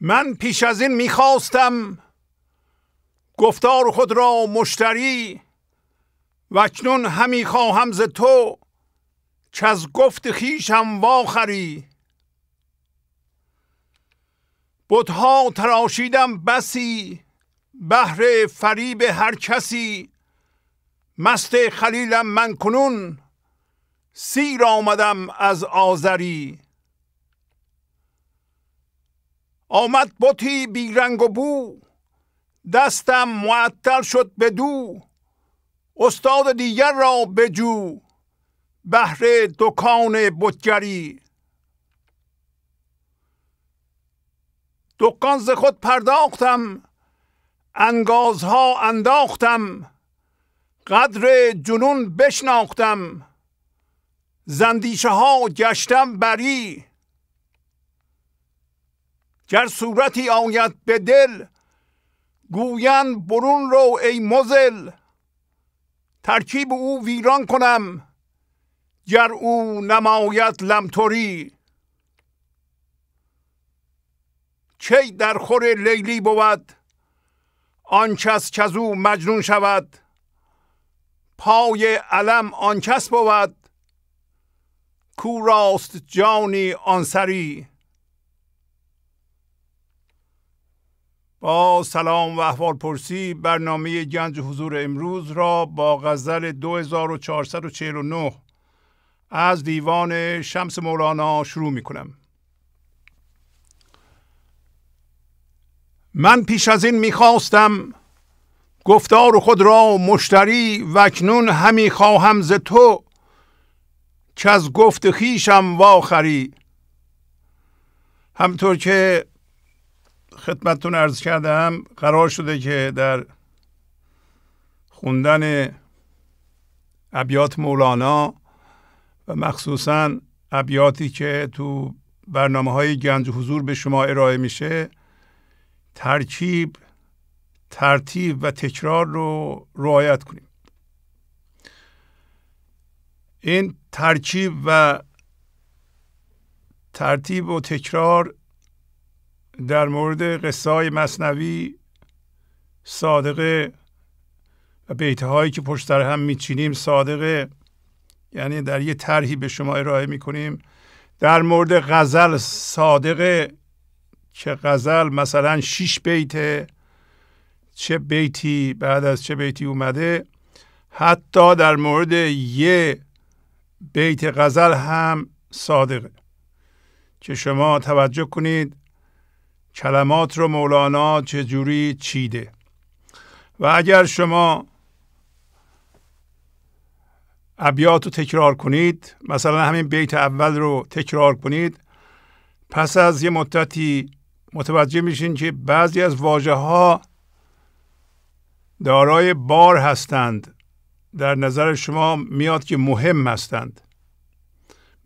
من پیش از این میخواستم گفتار خود را مشتری و اکنون همی خواهم ز تو که از گفت خیشم واخری بودها تراشیدم بسی بهر فریب هر کسی مست خلیلم من کنون سیر آمدم از آذری آمد بطی بیرنگ و بو دستم معطل شد به دو استاد دیگر را بجو بهر دکان بتگری دکان ز خود پرداختم انگازها انداختم قدر جنون بشناختم زندیشه ها گشتم بری گر صورتی آید به دل گویان برون رو ای مزل ترکیب او ویران کنم گر او نمایت لمتوری چه در خور لیلی بود آن کس کز او مجنون شود پای علم آن بود کوراست راست جانی آنسری با سلام و احوال پرسی برنامه گنج حضور امروز را با غزل 2449 از دیوان شمس مولانا شروع می کنم. من پیش از این میخواستم گفتار خود را مشتری و اکنون همی خواهم ز تو که از گفت خیشم واخری همطور که خدمتتون ارز کردم قرار شده که در خوندن ابیات مولانا و مخصوصا ابیاتی که تو برنامه های گنج حضور به شما ارائه میشه ترکیب ترتیب و تکرار رو رعایت کنیم این ترکیب و ترتیب و تکرار در مورد قصه مصنوی صادقه و بیته هایی که پشت سر هم میچینیم صادقه یعنی در یه طرحی به شما ارائه میکنیم در مورد غزل صادقه که غزل مثلا شیش بیته چه بیتی بعد از چه بیتی اومده حتی در مورد یه بیت غزل هم صادقه که شما توجه کنید کلمات رو مولانا چجوری چیده و اگر شما ابیات رو تکرار کنید مثلا همین بیت اول رو تکرار کنید پس از یه مدتی متوجه میشین که بعضی از واجه ها دارای بار هستند در نظر شما میاد که مهم هستند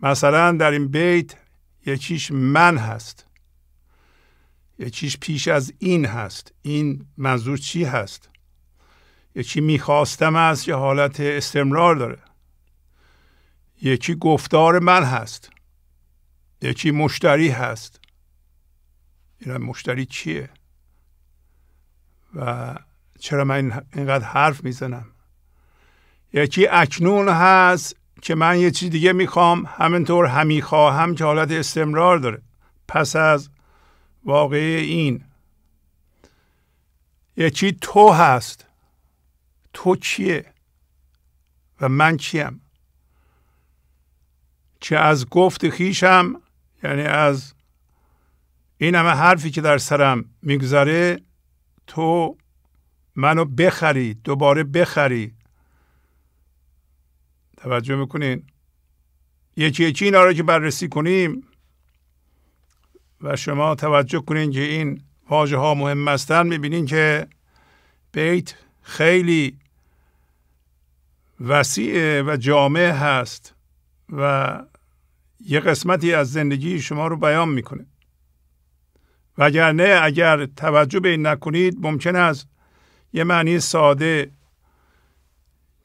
مثلا در این بیت یکیش من هست یکیش پیش از این هست این منظور چی هست یکی میخواستم است یه حالت استمرار داره یکی گفتار من هست یکی مشتری هست این مشتری چیه و چرا من اینقدر حرف میزنم یکی اکنون هست که من یه چیز دیگه میخوام همینطور همیخواهم که حالت استمرار داره پس از واقعی این یکی تو هست تو چیه و من چیم چه از گفت خیشم یعنی از این همه حرفی که در سرم میگذره تو منو بخری دوباره بخری توجه میکنین یکی یکی اینا رو که بررسی کنیم و شما توجه کنین که این واژه ها مهم هستن میبینین که بیت خیلی وسیع و جامع هست و یه قسمتی از زندگی شما رو بیان میکنه وگرنه اگر توجه به این نکنید ممکن است یه معنی ساده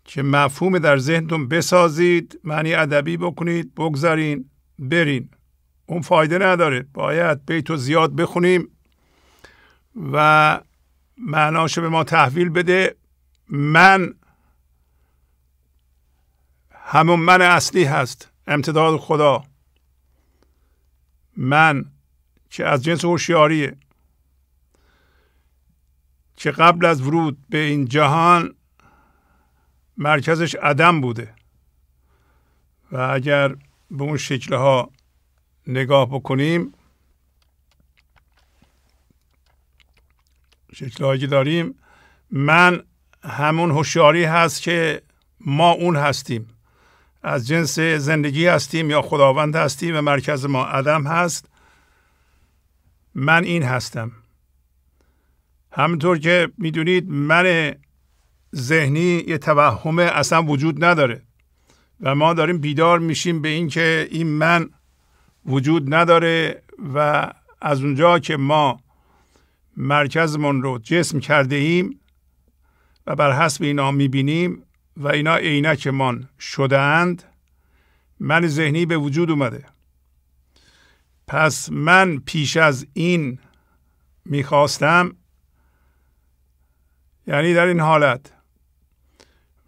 که مفهوم در ذهنتون بسازید معنی ادبی بکنید بگذارین برین اون فایده نداره باید بیتو زیاد بخونیم و معناشو به ما تحویل بده من همون من اصلی هست امتداد خدا من که از جنس هوشیاریه که قبل از ورود به این جهان مرکزش عدم بوده و اگر به اون شکلها نگاه بکنیم شکلهایی که داریم من همون هوشیاری هست که ما اون هستیم از جنس زندگی هستیم یا خداوند هستیم و مرکز ما عدم هست من این هستم همونطور که میدونید من ذهنی یه توهمه اصلا وجود نداره و ما داریم بیدار میشیم به اینکه این من وجود نداره و از اونجا که ما مرکزمون رو جسم کرده ایم و بر حسب اینا میبینیم و اینا عینکمان شدهاند من ذهنی به وجود اومده پس من پیش از این میخواستم یعنی در این حالت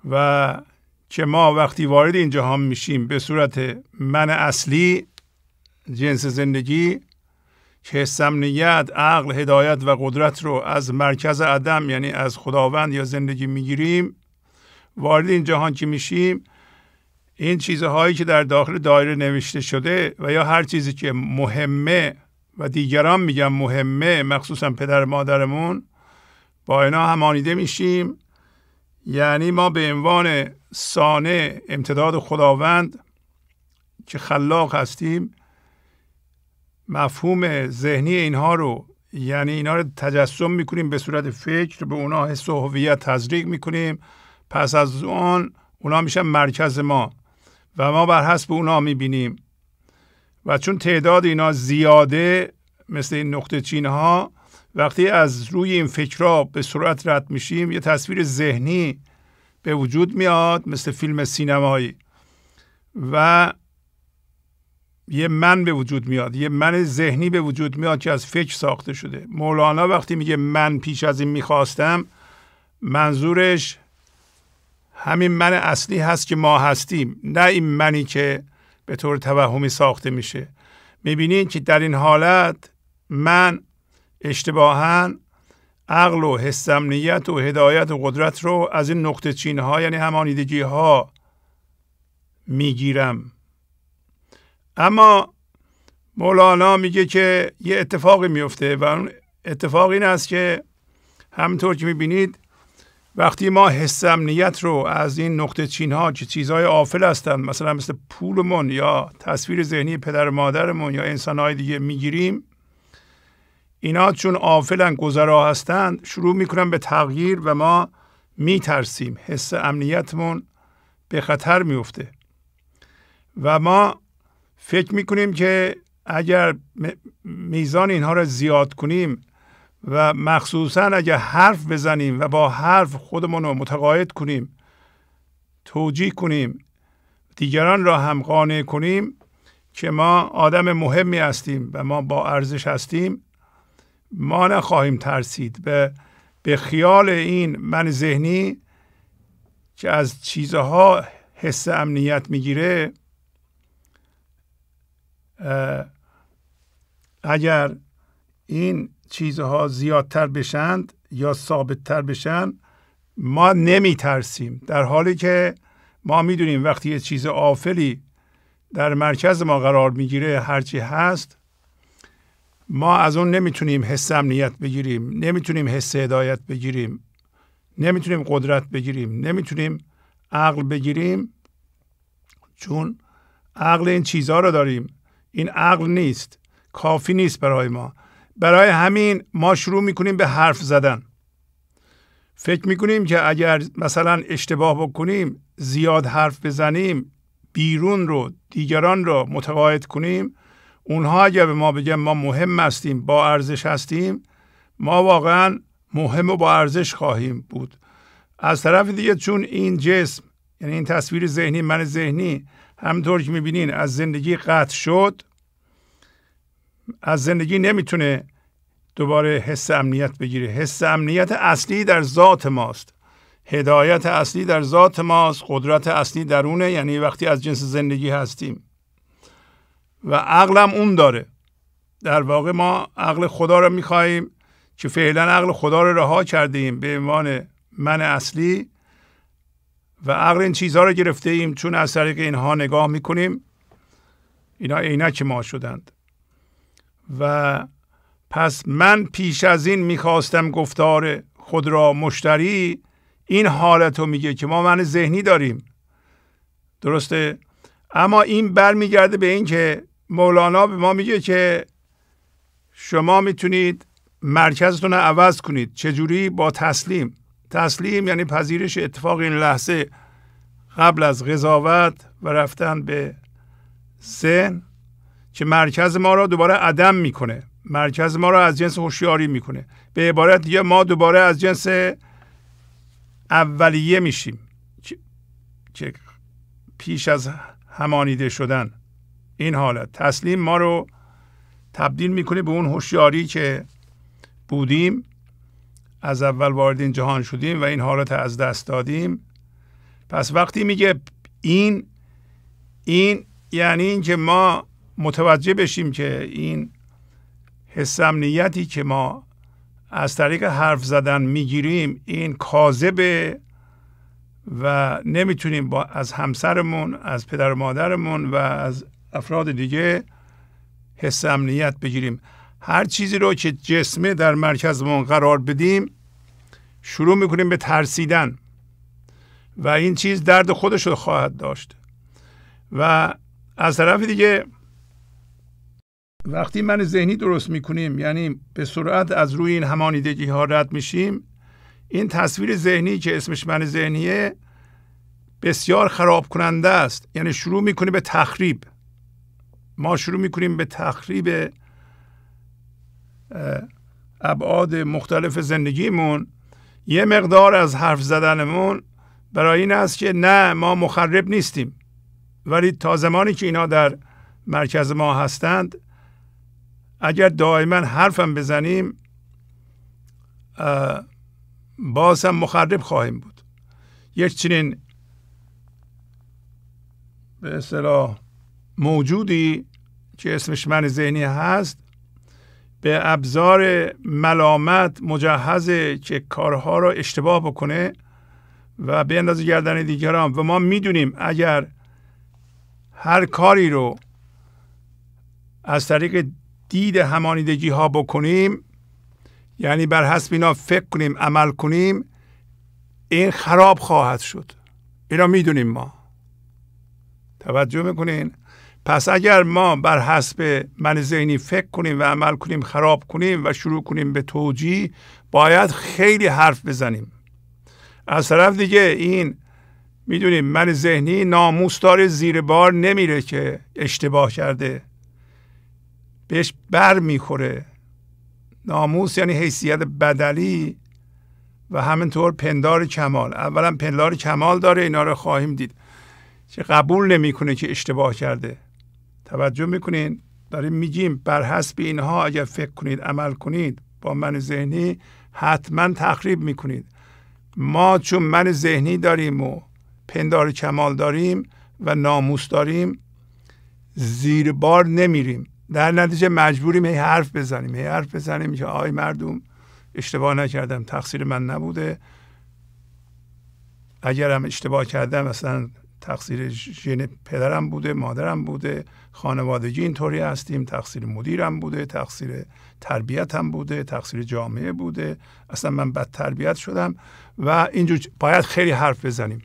و که ما وقتی وارد این جهان میشیم به صورت من اصلی جنس زندگی که سمنیت، عقل، هدایت و قدرت رو از مرکز عدم یعنی از خداوند یا زندگی میگیریم وارد این جهان که میشیم این چیزهایی که در داخل دایره نوشته شده و یا هر چیزی که مهمه و دیگران میگن مهمه مخصوصا پدر مادرمون با اینا همانیده میشیم یعنی ما به عنوان سانه امتداد خداوند که خلاق هستیم مفهوم ذهنی اینها رو یعنی اینا رو تجسم میکنیم به صورت فکر به اونا حس و هویت تزریق میکنیم پس از اون اونا میشن مرکز ما و ما بر حسب اونا میبینیم و چون تعداد اینا زیاده مثل این نقطه چین ها وقتی از روی این فکرها به صورت رد میشیم یه تصویر ذهنی به وجود میاد مثل فیلم سینمایی و یه من به وجود میاد یه من ذهنی به وجود میاد که از فکر ساخته شده مولانا وقتی میگه من پیش از این میخواستم منظورش همین من اصلی هست که ما هستیم نه این منی که به طور توهمی ساخته میشه میبینین که در این حالت من اشتباها عقل و حسمنیت و هدایت و قدرت رو از این نقطه چین ها یعنی همانیدگی ها میگیرم اما مولانا میگه که یه اتفاقی میفته و اون اتفاق این است که همطور که میبینید وقتی ما حس امنیت رو از این نقطه چین ها که چیزهای آفل هستند مثلا مثل پولمون یا تصویر ذهنی پدر مادرمون یا های دیگه میگیریم اینا چون آفلن گذرا هستند شروع میکنن به تغییر و ما میترسیم حس امنیتمون به خطر میفته و ما فکر میکنیم که اگر میزان اینها را زیاد کنیم و مخصوصا اگر حرف بزنیم و با حرف خودمون رو متقاعد کنیم توجیه کنیم دیگران را هم قانع کنیم که ما آدم مهمی هستیم و ما با ارزش هستیم ما نخواهیم ترسید به به خیال این من ذهنی که از چیزها حس امنیت میگیره اگر این چیزها زیادتر بشند یا ثابتتر بشن ما نمی ترسیم در حالی که ما میدونیم وقتی یه چیز آفلی در مرکز ما قرار میگیره هرچی هست ما از اون نمیتونیم حس امنیت بگیریم نمیتونیم حس هدایت بگیریم نمیتونیم قدرت بگیریم نمیتونیم عقل بگیریم چون عقل این چیزها رو داریم این عقل نیست کافی نیست برای ما برای همین ما شروع میکنیم به حرف زدن فکر میکنیم که اگر مثلا اشتباه بکنیم زیاد حرف بزنیم بیرون رو دیگران رو متقاعد کنیم اونها اگر به ما بگن ما مهم هستیم با ارزش هستیم ما واقعا مهم و با ارزش خواهیم بود از طرف دیگه چون این جسم یعنی این تصویر ذهنی من ذهنی همطور که میبینین از زندگی قطع شد از زندگی نمیتونه دوباره حس امنیت بگیره حس امنیت اصلی در ذات ماست هدایت اصلی در ذات ماست قدرت اصلی درونه یعنی وقتی از جنس زندگی هستیم و عقلم اون داره در واقع ما عقل خدا رو میخواهیم که فعلا عقل خدا رو رها کردیم به عنوان من اصلی و عقل این چیزها رو گرفته ایم چون از طریق اینها نگاه میکنیم اینا عینک ما شدند و پس من پیش از این میخواستم گفتار خود را مشتری این حالت رو میگه که ما من ذهنی داریم درسته اما این برمیگرده به اینکه مولانا به ما میگه که شما میتونید مرکزتون رو عوض کنید چجوری با تسلیم تسلیم یعنی پذیرش اتفاق این لحظه قبل از قضاوت و رفتن به سن که مرکز ما را دوباره عدم میکنه مرکز ما را از جنس هوشیاری میکنه به عبارت دیگه ما دوباره از جنس اولیه میشیم که پیش از همانیده شدن این حالت تسلیم ما رو تبدیل میکنه به اون هوشیاری که بودیم از اول وارد این جهان شدیم و این حالت از دست دادیم پس وقتی میگه این این یعنی اینکه ما متوجه بشیم که این حس امنیتی که ما از طریق حرف زدن میگیریم این کاذبه و نمیتونیم با از همسرمون از پدر و مادرمون و از افراد دیگه حس امنیت بگیریم هر چیزی رو که جسمه در مرکزمون قرار بدیم شروع میکنیم به ترسیدن و این چیز درد خودش رو خواهد داشت و از طرف دیگه وقتی من ذهنی درست میکنیم یعنی به سرعت از روی این همانیدگی ها رد میشیم این تصویر ذهنی که اسمش من ذهنیه بسیار خراب کننده است یعنی شروع میکنیم به تخریب ما شروع میکنیم به تخریب ابعاد مختلف زندگیمون یه مقدار از حرف زدنمون برای این است که نه ما مخرب نیستیم ولی تا زمانی که اینا در مرکز ما هستند اگر دائما حرفم بزنیم باز هم مخرب خواهیم بود یک چنین به اصطلاح موجودی که اسمش من ذهنی هست به ابزار ملامت مجهز که کارها را اشتباه بکنه و به اندازه گردن دیگران و ما میدونیم اگر هر کاری رو از طریق دید همانیدگی ها بکنیم یعنی بر حسب اینا فکر کنیم عمل کنیم این خراب خواهد شد اینا میدونیم ما توجه میکنین پس اگر ما بر حسب من ذهنی فکر کنیم و عمل کنیم خراب کنیم و شروع کنیم به توجیه باید خیلی حرف بزنیم از طرف دیگه این میدونیم من ذهنی ناموس داره زیر بار نمیره که اشتباه کرده بهش بر میخوره ناموس یعنی حیثیت بدلی و همینطور پندار کمال اولا پندار کمال داره اینا رو خواهیم دید که قبول نمیکنه که اشتباه کرده توجه میکنین داریم میگیم بر حسب اینها اگر فکر کنید عمل کنید با من ذهنی حتما تخریب میکنید ما چون من ذهنی داریم و پندار کمال داریم و ناموس داریم زیر بار نمیریم در نتیجه مجبوریم هی حرف بزنیم هی حرف بزنیم که آی مردم اشتباه نکردم تقصیر من نبوده اگرم اشتباه کردم مثلا تقصیر ژن پدرم بوده مادرم بوده خانوادگی اینطوری هستیم تقصیر مدیرم بوده تقصیر تربیتم بوده تقصیر جامعه بوده اصلا من بد تربیت شدم و اینجور باید خیلی حرف بزنیم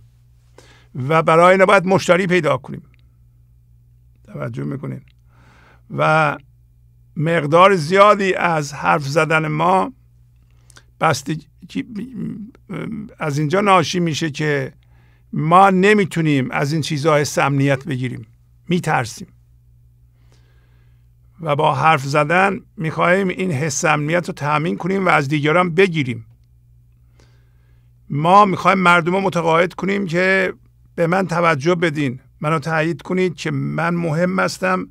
و برای این باید مشتری پیدا کنیم توجه میکنین و مقدار زیادی از حرف زدن ما بستگی از اینجا ناشی میشه که ما نمیتونیم از این چیزهای سمنیت بگیریم میترسیم و با حرف زدن میخواهیم این حس امنیت رو تأمین کنیم و از دیگران بگیریم ما میخوایم مردم رو متقاعد کنیم که به من توجه بدین منو تایید کنید که من مهم هستم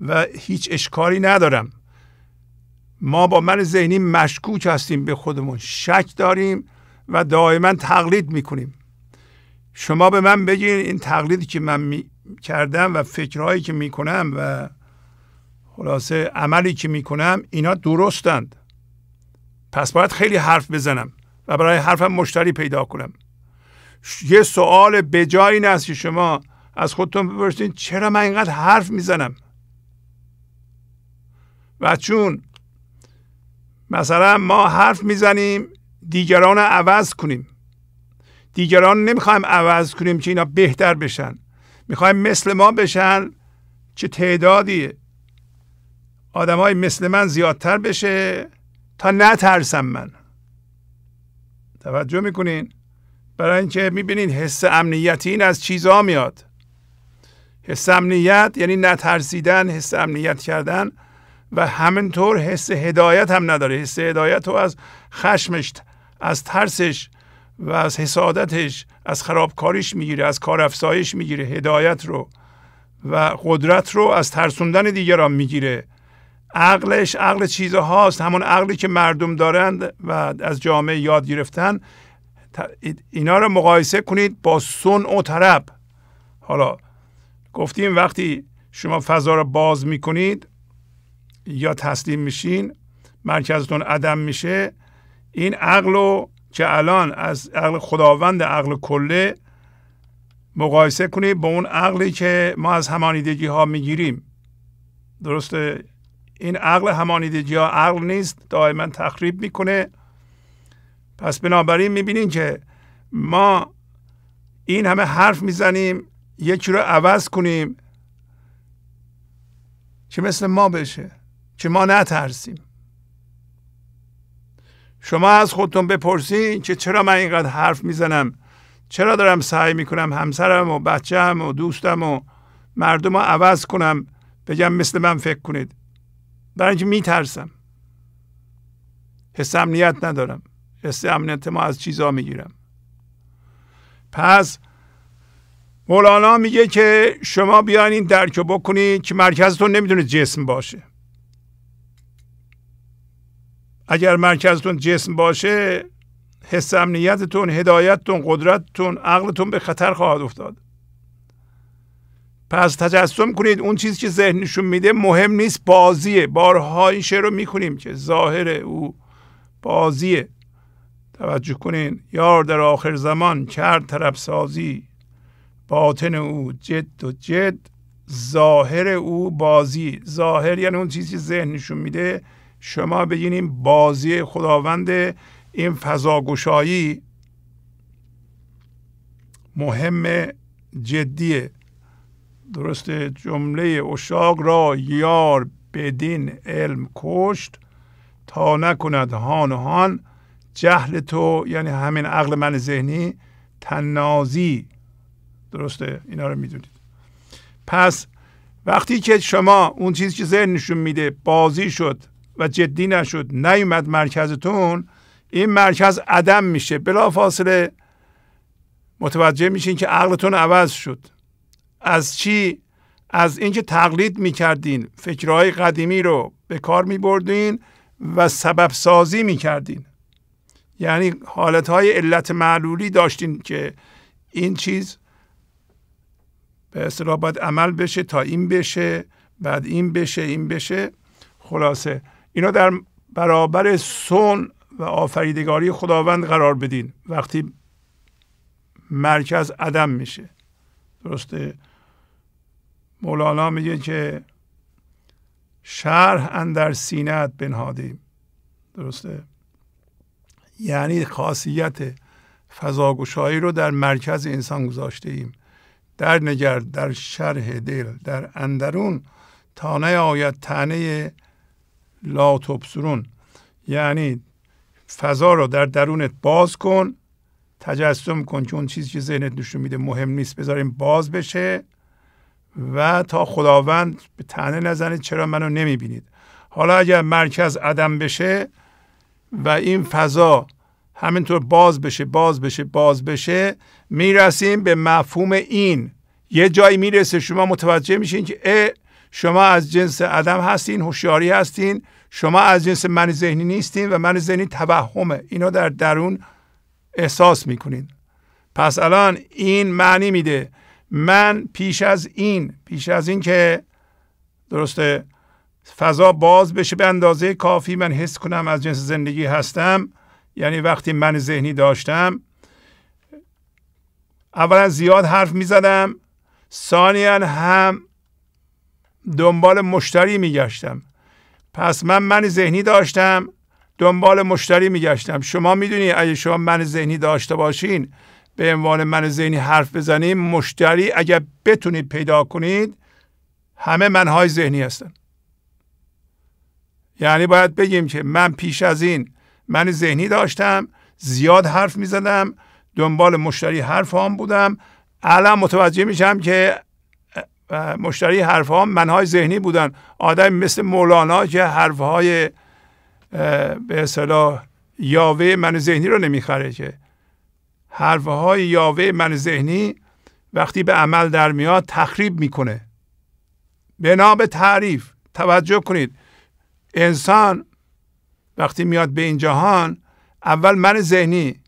و هیچ اشکاری ندارم ما با من ذهنی مشکوک هستیم به خودمون شک داریم و دائما تقلید میکنیم شما به من بگین این تقلیدی که من کردم و فکرهایی که میکنم و خلاصه عملی که میکنم اینا درستند پس باید خیلی حرف بزنم و برای حرفم مشتری پیدا کنم یه سوال به جایی این است که شما از خودتون بپرسید چرا من اینقدر حرف میزنم و چون مثلا ما حرف میزنیم دیگران عوض کنیم دیگران نمیخوایم عوض کنیم که اینا بهتر بشن میخوایم مثل ما بشن چه تعدادیه های مثل من زیادتر بشه تا نترسم من توجه میکنین برای اینکه میبینین حس امنیتی این از چیزها میاد حس امنیت یعنی نترسیدن حس امنیت کردن و همینطور حس هدایت هم نداره حس هدایت رو از خشمش از ترسش و از حسادتش از خرابکاریش میگیره از کار افسایش میگیره هدایت رو و قدرت رو از ترسوندن دیگران میگیره عقلش عقل چیزهاست همون عقلی که مردم دارند و از جامعه یاد گرفتن اینا رو مقایسه کنید با سن و طرب حالا گفتیم وقتی شما فضا رو باز میکنید یا تسلیم میشین مرکزتون عدم میشه این عقل رو که الان از عقل خداوند عقل کله مقایسه کنید با اون عقلی که ما از همانیدگی ها میگیریم درسته این عقل همانیدگی ها عقل نیست دائما تخریب میکنه پس بنابراین میبینین که ما این همه حرف میزنیم یکی رو عوض کنیم که مثل ما بشه که ما نترسیم شما از خودتون بپرسین که چرا من اینقدر حرف میزنم چرا دارم سعی میکنم همسرم و بچهم و دوستم و مردم رو عوض کنم بگم مثل من فکر کنید برای اینکه میترسم حس امنیت ندارم حس امنیت ما از چیزا میگیرم پس مولانا میگه که شما بیاین این درک بکنید که مرکزتون نمیدونه جسم باشه اگر مرکزتون جسم باشه حس امنیتتون هدایتتون قدرتتون عقلتون به خطر خواهد افتاد پس تجسم کنید اون چیزی که ذهن نشون میده مهم نیست بازیه بارها این شعر رو میکنیم که ظاهر او بازیه توجه کنین یار در آخر زمان کرد طرف سازی باطن او جد و جد ظاهر او بازی ظاهر یعنی اون چیزی ذهن نشون میده شما بگین بازی خداوند این فضاگشایی مهم جدیه درسته جمله اشاق را یار بدین علم کشت تا نکند هان هان جهل تو یعنی همین عقل من ذهنی تنازی درسته اینا رو میدونید پس وقتی که شما اون چیزی که نشون میده بازی شد و جدی نشد نیومد مرکزتون این مرکز عدم میشه فاصله متوجه میشین که عقلتون عوض شد از چی از اینکه تقلید میکردین فکرهای قدیمی رو به کار میبردین و سبب سازی میکردین یعنی حالتهای علت معلولی داشتین که این چیز به اصطلاح باید عمل بشه تا این بشه بعد این بشه این بشه خلاصه اینا در برابر سن و آفریدگاری خداوند قرار بدین وقتی مرکز عدم میشه درسته مولانا میگه که شرح اندر سینت بنهادیم درسته یعنی خاصیت فضاگوشایی رو در مرکز انسان گذاشته ایم در نگر در شرح دل در اندرون تانه آیت تانه لا تبصرون یعنی فضا رو در درونت باز کن تجسم کن که اون چیزی که ذهنت نشون میده مهم نیست بذاریم باز بشه و تا خداوند به تنه نزنید چرا منو نمیبینید حالا اگر مرکز عدم بشه و این فضا همینطور باز بشه باز بشه باز بشه میرسیم به مفهوم این یه جایی میرسه شما متوجه میشین که اه شما از جنس عدم هستین هوشیاری هستین شما از جنس من ذهنی نیستین و من ذهنی توهمه اینا در درون احساس میکنین پس الان این معنی میده من پیش از این پیش از این که درسته فضا باز بشه به اندازه کافی من حس کنم از جنس زندگی هستم یعنی وقتی من ذهنی داشتم اولا زیاد حرف می زدم ثانیا هم دنبال مشتری می گشتم پس من من ذهنی داشتم دنبال مشتری می گشتم شما می دونی اگه شما من ذهنی داشته باشین به عنوان من ذهنی حرف بزنیم مشتری اگر بتونید پیدا کنید همه منهای ذهنی هستن یعنی باید بگیم که من پیش از این من ذهنی داشتم زیاد حرف میزدم دنبال مشتری حرف هم بودم الان متوجه میشم که مشتری حرف هم منهای ذهنی بودن آدم مثل مولانا که حرف های به اصطلاح یاوه من ذهنی رو نمیخره که حرفه های یاوه من ذهنی وقتی به عمل در میاد تخریب میکنه به نام تعریف توجه کنید انسان وقتی میاد به این جهان اول من ذهنی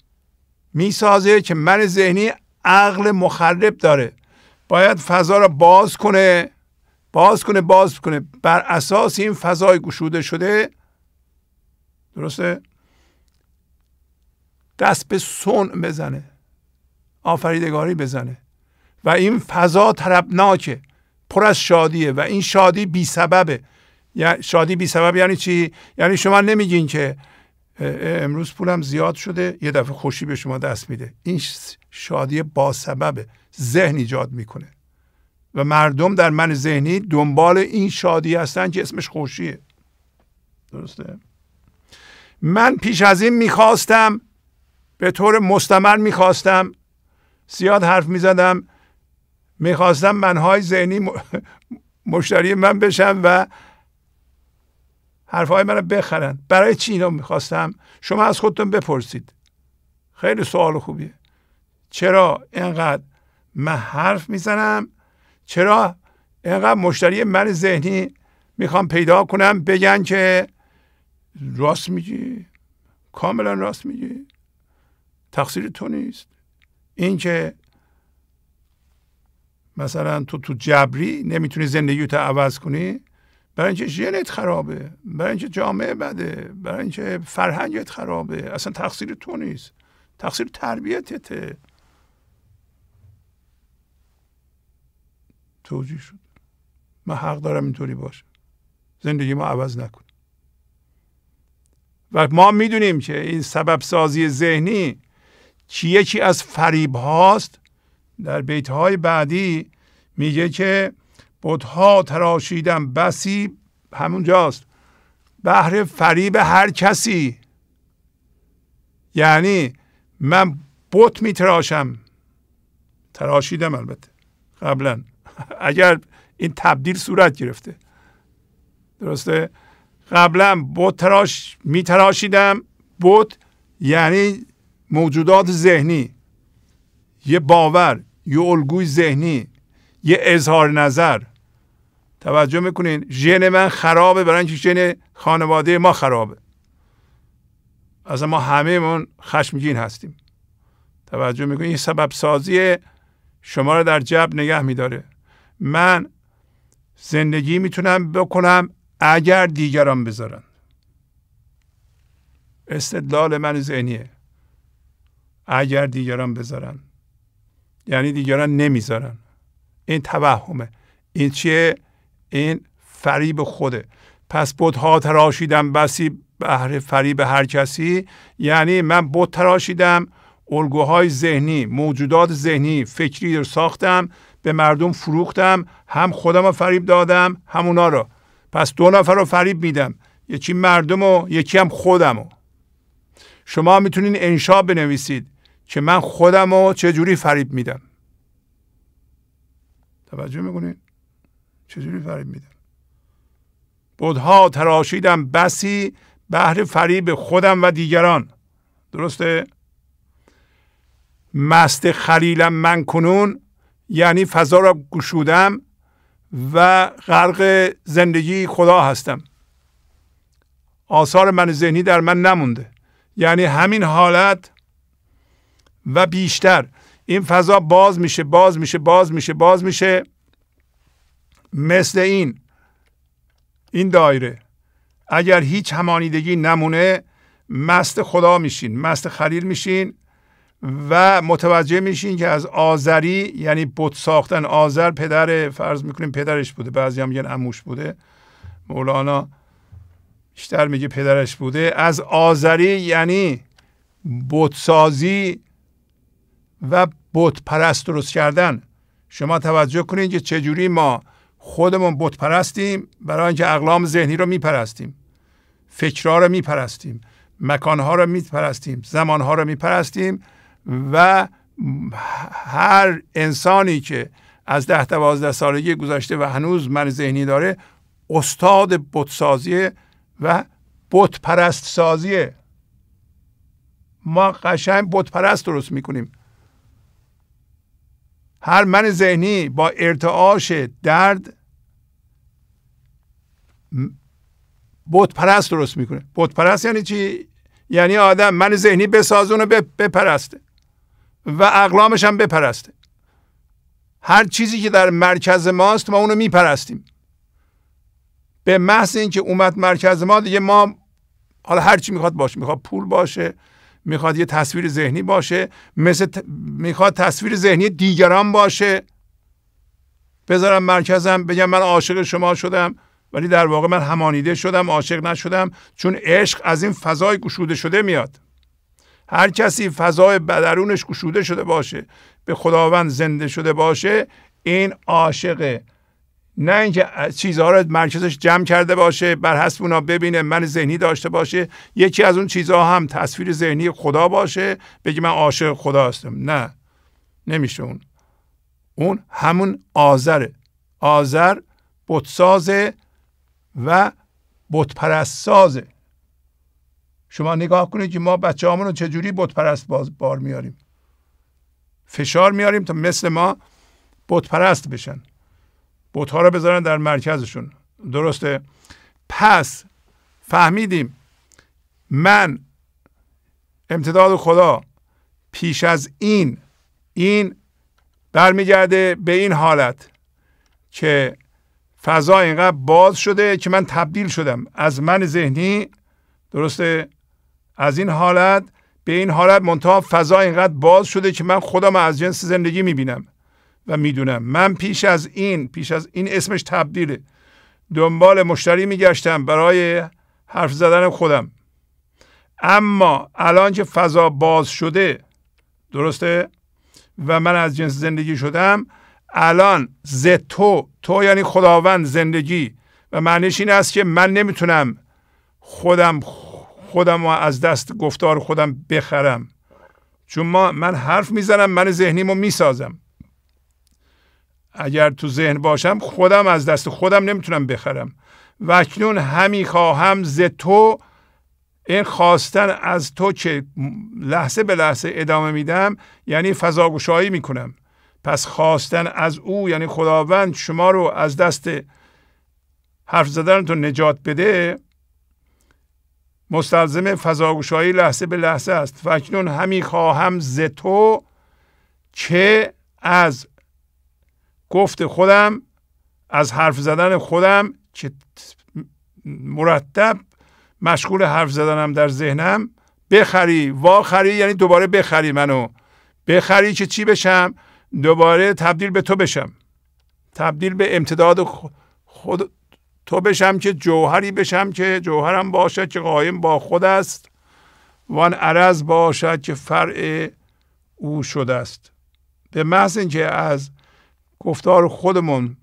میسازه که من ذهنی عقل مخرب داره باید فضا را باز کنه باز کنه باز کنه بر اساس این فضای گشوده شده درسته دست به سون بزنه آفریدگاری بزنه و این فضا طربناکه پر از شادیه و این شادی بی سببه شادی بی سبب یعنی چی؟ یعنی شما نمیگین که امروز پولم زیاد شده یه دفعه خوشی به شما دست میده این شادی با سببه ذهن ایجاد میکنه و مردم در من ذهنی دنبال این شادی هستن که اسمش خوشیه درسته من پیش از این میخواستم به طور مستمر میخواستم زیاد حرف میزدم میخواستم منهای ذهنی مشتری من بشم و حرفهای من رو بخرن برای چی اینو میخواستم شما از خودتون بپرسید خیلی سوال خوبیه چرا اینقدر من حرف میزنم چرا اینقدر مشتری من ذهنی میخوام پیدا کنم بگن که راست میگی کاملا راست میگی تقصیر تو نیست اینکه مثلا تو تو جبری نمیتونی تو عوض کنی برای اینکه ژنت خرابه برای اینکه جامعه بده برای اینکه فرهنگت خرابه اصلا تقصیر تو نیست تقصیر تربیتته توجیه شد من حق دارم اینطوری باشه زندگی ما عوض نکن و ما میدونیم که این سبب سازی ذهنی که یکی از فریب هاست در بیت های بعدی میگه که ها تراشیدم بسی همونجاست بحر فریب هر کسی یعنی من بت میتراشم تراشیدم البته قبلا اگر این تبدیل صورت گرفته درسته قبلا بت تراش میتراشیدم بت یعنی موجودات ذهنی یه باور یه الگوی ذهنی یه اظهار نظر توجه میکنین ژن من خرابه برای اینکه ژن خانواده ما خرابه از ما همهمون خشمگین هستیم توجه میکنین این سبب سازی شما رو در جب نگه میداره من زندگی میتونم بکنم اگر دیگران بذارن استدلال من ذهنیه اگر دیگران بذارن یعنی دیگران نمیذارن این توهمه این چیه این فریب خوده پس بت ها تراشیدم بسی بهر فریب هر کسی یعنی من بت تراشیدم الگوهای ذهنی موجودات ذهنی فکری رو ساختم به مردم فروختم هم خودم رو فریب دادم هم اونا رو پس دو نفر رو فریب میدم یکی مردم و یکی هم خودم رو. شما میتونین انشا بنویسید که من خودم رو چجوری فریب میدم توجه میکنین چجوری فریب میدم بودها تراشیدم بسی بهر فریب خودم و دیگران درسته مست خلیلم من کنون یعنی فضا را گشودم و غرق زندگی خدا هستم آثار من ذهنی در من نمونده یعنی همین حالت و بیشتر این فضا باز میشه باز میشه باز میشه باز میشه مثل این این دایره اگر هیچ همانیدگی نمونه مست خدا میشین مست خلیل میشین و متوجه میشین که از آذری یعنی بت ساختن آذر پدر فرض میکنیم پدرش بوده بعضی هم میگن اموش بوده مولانا بیشتر میگه پدرش بوده از آذری یعنی سازی و بت پرست درست کردن شما توجه کنید که چجوری ما خودمون بت پرستیم برای اینکه اقلام ذهنی رو میپرستیم فکرها رو میپرستیم مکانها رو میپرستیم زمانها رو میپرستیم و هر انسانی که از ده دوازده سالگی گذشته و هنوز من ذهنی داره استاد سازی و بت پرست سازیه ما قشنگ بت پرست درست میکنیم هر من ذهنی با ارتعاش درد بت پرست درست میکنه بت پرست یعنی چی یعنی آدم من ذهنی بسازونه بپرسته و اقلامش هم بپرسته هر چیزی که در مرکز ماست ما اونو میپرستیم به محض اینکه اومد مرکز ما دیگه ما حالا هر چی میخواد باشه میخواد پول باشه میخواد یه تصویر ذهنی باشه مثل میخواد تصویر ذهنی دیگران باشه بذارم مرکزم بگم من عاشق شما شدم ولی در واقع من همانیده شدم عاشق نشدم چون عشق از این فضای گشوده شده میاد هر کسی فضای بدرونش گشوده شده باشه به خداوند زنده شده باشه این عاشقه نه اینکه چیزها رو مرکزش جمع کرده باشه بر حسب اونا ببینه من ذهنی داشته باشه یکی از اون چیزها هم تصویر ذهنی خدا باشه بگی من عاشق خدا هستم نه نمیشه اون اون همون آذره آذر بتسازه و بتپرست سازه شما نگاه کنید که ما بچه رو چجوری بتپرست بار میاریم فشار میاریم تا مثل ما بتپرست بشن بتها رو بذارن در مرکزشون درسته پس فهمیدیم من امتداد خدا پیش از این این برمیگرده به این حالت که فضا اینقدر باز شده که من تبدیل شدم از من ذهنی درسته از این حالت به این حالت منتها فضا اینقدر باز شده که من خودم از جنس زندگی میبینم و میدونم من پیش از این پیش از این اسمش تبدیله دنبال مشتری میگشتم برای حرف زدن خودم اما الان که فضا باز شده درسته و من از جنس زندگی شدم الان ز تو تو یعنی خداوند زندگی و معنیش این است که من نمیتونم خودم خودم و از دست گفتار خودم بخرم چون ما من حرف میزنم من ذهنیمو میسازم اگر تو ذهن باشم خودم از دست خودم نمیتونم بخرم و اکنون همی خواهم ز تو این خواستن از تو که لحظه به لحظه ادامه میدم یعنی فضاگوشایی میکنم پس خواستن از او یعنی خداوند شما رو از دست حرف تو نجات بده مستلزم فضاگوشایی لحظه به لحظه است و اکنون همی خواهم ز تو چه از گفت خودم از حرف زدن خودم که مرتب مشغول حرف زدنم در ذهنم بخری واخری یعنی دوباره بخری منو بخری که چی بشم دوباره تبدیل به تو بشم تبدیل به امتداد خود تو بشم که جوهری بشم که جوهرم باشد که قایم با خود است وان عرض باشد که فرع او شده است به محض اینکه از گفتار خودمون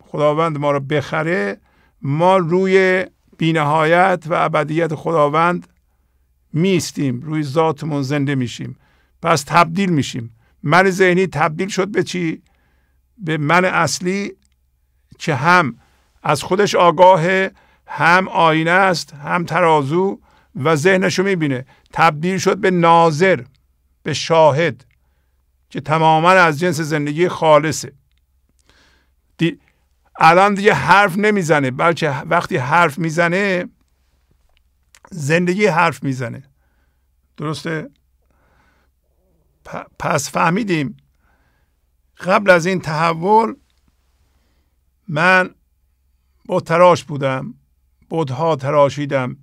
خداوند ما رو بخره ما روی بینهایت و ابدیت خداوند میستیم روی ذاتمون زنده میشیم پس تبدیل میشیم من ذهنی تبدیل شد به چی به من اصلی که هم از خودش آگاه هم آینه است هم ترازو و ذهنشو میبینه تبدیل شد به ناظر به شاهد که تماما از جنس زندگی خالصه دی... الان دیگه حرف نمیزنه بلکه وقتی حرف میزنه زندگی حرف میزنه درسته پس فهمیدیم قبل از این تحول من با تراش بودم بودها تراشیدم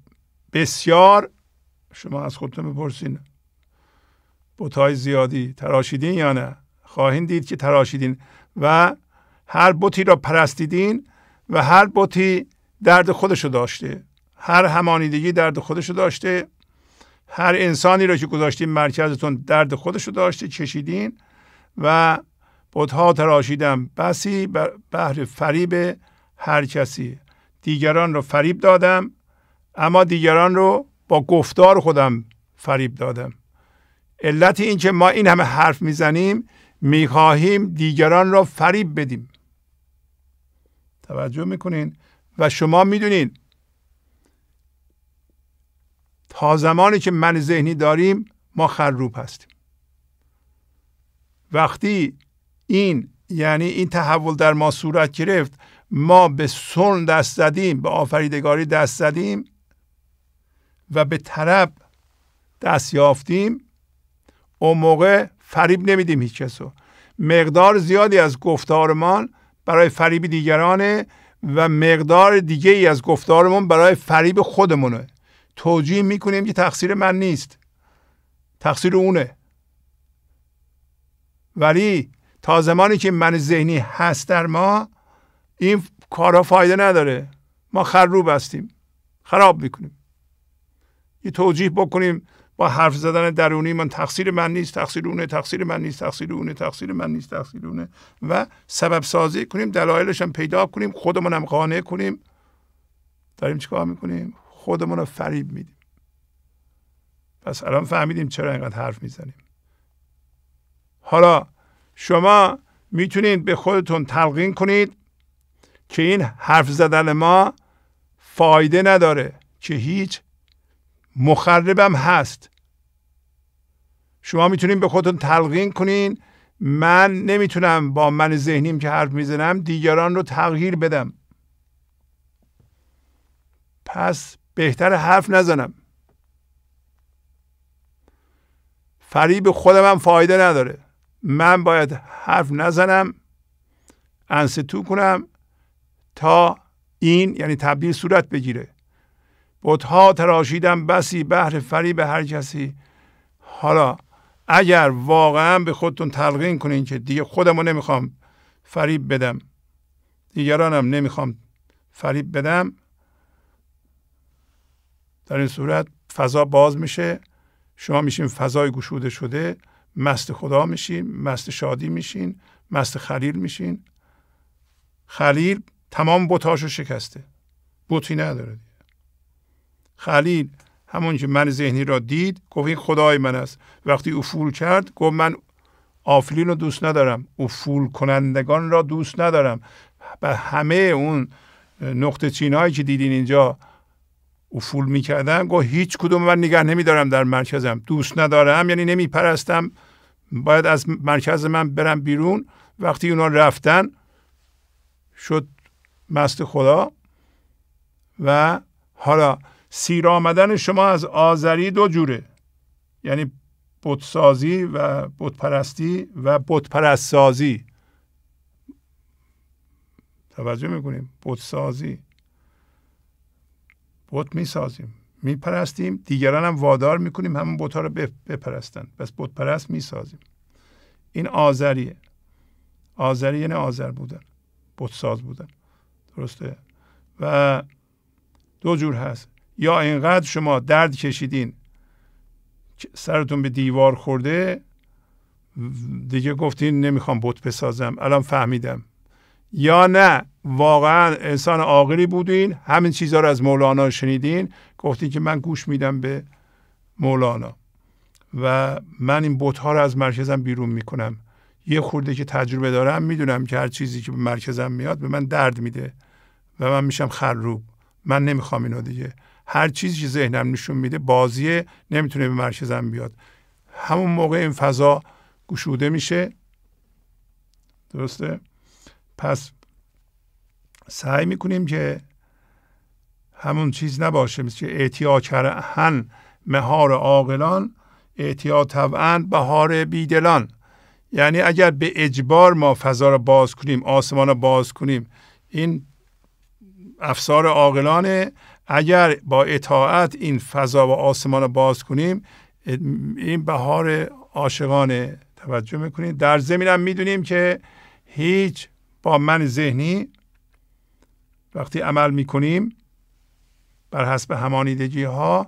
بسیار شما از خودتون بپرسین بوتای زیادی تراشیدین یا نه خواهین دید که تراشیدین و هر بوتی را پرستیدین و هر بوتی درد خودشو داشته هر همانیدگی درد خودشو داشته هر انسانی را که گذاشتین مرکزتون درد خودشو داشته چشیدین و بتها تراشیدم بسی بهر فریب هر کسی دیگران رو فریب دادم اما دیگران رو با گفتار خودم فریب دادم علت این که ما این همه حرف میزنیم میخواهیم دیگران را فریب بدیم توجه میکنین و شما میدونین تا زمانی که من ذهنی داریم ما خروب هستیم وقتی این یعنی این تحول در ما صورت گرفت ما به سن دست زدیم به آفریدگاری دست زدیم و به طرب دست یافتیم اون موقع فریب نمیدیم هیچ کسو مقدار زیادی از گفتارمان برای فریب دیگرانه و مقدار دیگه ای از گفتارمون برای فریب خودمونه توجیه میکنیم که تقصیر من نیست تقصیر اونه ولی تا زمانی که من ذهنی هست در ما این کارها فایده نداره ما خروب هستیم خراب میکنیم یه توجیه بکنیم با حرف زدن درونی من تقصیر من نیست تقصیر اونه تقصیر من نیست تقصیر اونه تقصیر من نیست تقصیر اونه و سبب سازی کنیم دلایلش هم پیدا کنیم خودمون هم قانع کنیم داریم چیکار میکنیم خودمون رو فریب میدیم پس الان فهمیدیم چرا اینقدر حرف میزنیم حالا شما میتونید به خودتون تلقین کنید که این حرف زدن ما فایده نداره که هیچ مخربم هست شما میتونین به خودتون تلقین کنین من نمیتونم با من ذهنیم که حرف میزنم دیگران رو تغییر بدم پس بهتر حرف نزنم فریب خودم هم فایده نداره من باید حرف نزنم انستو کنم تا این یعنی تبدیل صورت بگیره بتها تراشیدم بسی بهر فریب هر کسی حالا اگر واقعا به خودتون تلقین کنین که دیگه خودم رو نمیخوام فریب بدم دیگرانم نمیخوام فریب بدم در این صورت فضا باز میشه شما میشین فضای گشوده شده مست خدا میشین مست شادی میشین مست خلیل میشین خلیل تمام بوتاشو شکسته بوتی نداره خلیل همون که من ذهنی را دید گفت این خدای من است وقتی او فول کرد گفت من آفلین رو دوست ندارم او فول کنندگان را دوست ندارم و همه اون نقطه چین هایی که دیدین اینجا او فول میکردن گفت هیچ کدوم من نگه نمیدارم در مرکزم دوست ندارم یعنی نمیپرستم باید از مرکز من برم بیرون وقتی اونا رفتن شد مست خدا و حالا سیر آمدن شما از آزری دو جوره یعنی بتسازی و بتپرستی و بتپرستسازی توجه میکنیم بتسازی بت میسازیم میپرستیم دیگران هم وادار میکنیم همون بتها رو بپرستن پس می میسازیم این آزریه آذری نه یعنی آذر بودن بتساز بودن درسته و دو جور هست یا اینقدر شما درد کشیدین سرتون به دیوار خورده دیگه گفتین نمیخوام بت بسازم الان فهمیدم یا نه واقعا انسان عاقلی بودین همین چیزها رو از مولانا شنیدین گفتین که من گوش میدم به مولانا و من این ها رو از مرکزم بیرون میکنم یه خورده که تجربه دارم میدونم که هر چیزی که به مرکزم میاد به من درد میده و من میشم خروب من نمیخوام اینو دیگه هر چیزی که ذهنم نشون میده بازیه نمیتونه به مرکزم بیاد همون موقع این فضا گشوده میشه درسته پس سعی میکنیم که همون چیز نباشه مثل اعتیا کرهن مهار عاقلان اعتیا طبعا بهار بیدلان یعنی اگر به اجبار ما فضا را باز کنیم آسمان را باز کنیم این افسار عاقلانه اگر با اطاعت این فضا و آسمان رو باز کنیم این بهار عاشقانه توجه میکنیم در زمینم میدونیم که هیچ با من ذهنی وقتی عمل میکنیم بر حسب همانیدگی ها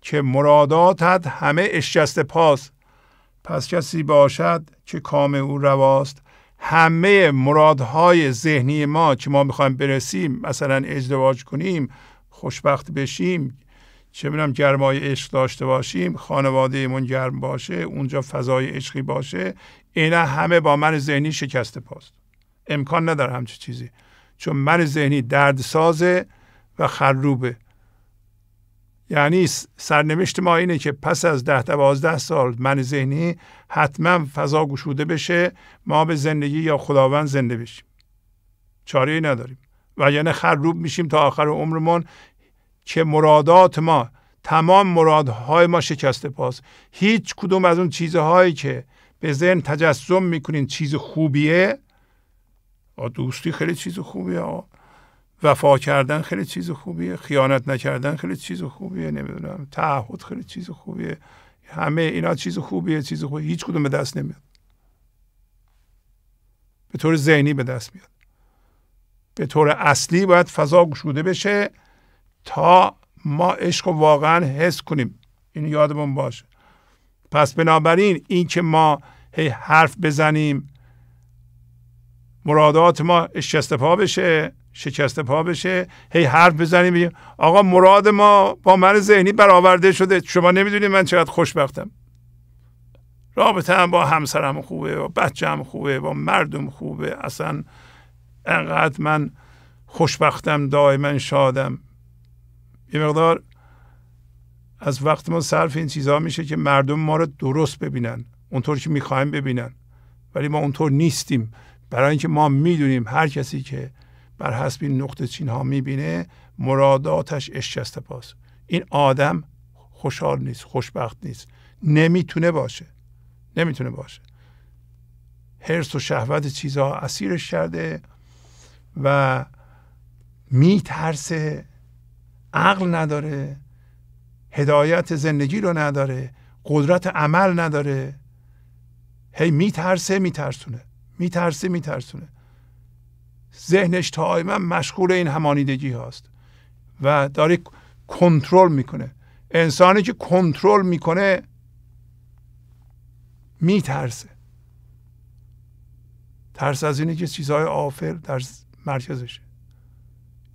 که مراداتت همه اشجست پاس پس کسی باشد که کام او رواست همه مرادهای ذهنی ما که ما میخوایم برسیم مثلا ازدواج کنیم خوشبخت بشیم چه میدونم گرمای عشق داشته باشیم خانوادهمون گرم باشه اونجا فضای عشقی باشه اینا همه با من ذهنی شکسته پاست امکان نداره همچه چیزی چون من ذهنی سازه و خروبه یعنی سرنوشت ما اینه که پس از ده دوازده سال من ذهنی حتما فضا گشوده بشه ما به زندگی یا خداوند زنده بشیم چاره نداریم و یعنی خروب میشیم تا آخر عمرمون که مرادات ما تمام مرادهای ما شکسته پاس هیچ کدوم از اون چیزهایی که به ذهن تجسم میکنین چیز خوبیه دوستی خیلی چیز خوبیه وفا کردن خیلی چیز خوبیه خیانت نکردن خیلی چیز خوبیه نمیدونم تعهد خیلی چیز خوبیه همه اینا چیز خوبیه چیز خوبیه هیچ کدوم به دست نمیاد به طور ذهنی به دست میاد به طور اصلی باید فضا گشوده بشه تا ما عشق رو واقعا حس کنیم این یادمون باشه پس بنابراین این که ما هی حرف بزنیم مرادات ما شکست پا بشه شکست پا بشه هی حرف بزنیم بگیم آقا مراد ما با من ذهنی برآورده شده شما نمیدونید من چقدر خوشبختم رابطه هم با همسرم خوبه با هم خوبه با مردم خوبه اصلا انقدر من خوشبختم دائما شادم یه مقدار از وقت ما صرف این چیزها میشه که مردم ما رو درست ببینن اونطور که میخوایم ببینن ولی ما اونطور نیستیم برای اینکه ما میدونیم هر کسی که بر حسب این نقطه چین ها میبینه مراداتش اشکسته پاس این آدم خوشحال نیست خوشبخت نیست نمیتونه باشه نمیتونه باشه حرس و شهوت چیزها اسیرش کرده و میترسه عقل نداره هدایت زندگی رو نداره قدرت عمل نداره هی میترسه میترسونه میترسه میترسونه ذهنش تا مشغول این همانیدگی هاست و داره کنترل میکنه انسانی که کنترل میکنه میترسه ترس از اینه که چیزهای آفر در مرکزشه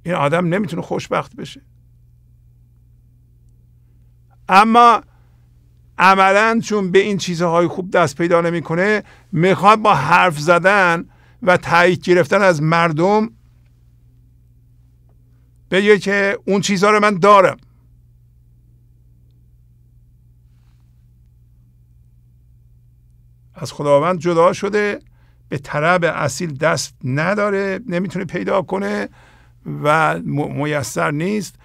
این آدم نمیتونه خوشبخت بشه اما عملا چون به این چیزهای خوب دست پیدا نمیکنه میخواد با حرف زدن و تایید گرفتن از مردم بگه که اون چیزها رو من دارم از خداوند جدا شده به طرب اصیل دست نداره نمیتونه پیدا کنه و میسر نیست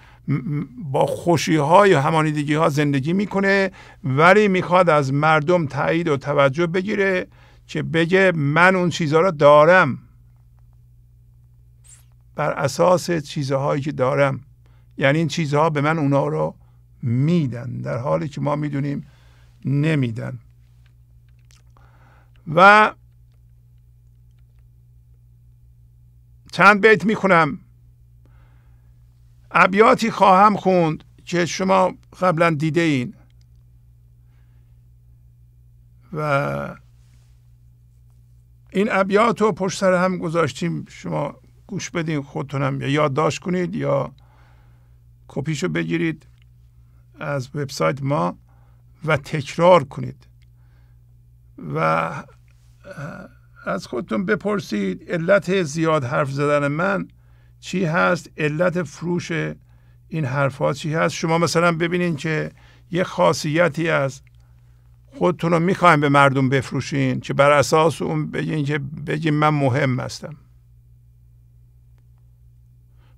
با خوشی های همانیدگی ها زندگی میکنه ولی میخواد از مردم تایید و توجه بگیره که بگه من اون چیزها رو دارم بر اساس چیزهایی که دارم یعنی این چیزها به من اونا رو میدن در حالی که ما میدونیم نمیدن و چند بیت میخونم ابیاتی خواهم خوند که شما قبلا دیده این و این ابیات رو پشت سر هم گذاشتیم شما گوش بدین خودتونم یا یادداشت کنید یا کپیشو بگیرید از وبسایت ما و تکرار کنید و از خودتون بپرسید علت زیاد حرف زدن من چی هست علت فروش این حرفها چی هست شما مثلا ببینین که یه خاصیتی از خودتون رو به مردم بفروشین که بر اساس اون بگین که بگین من مهم هستم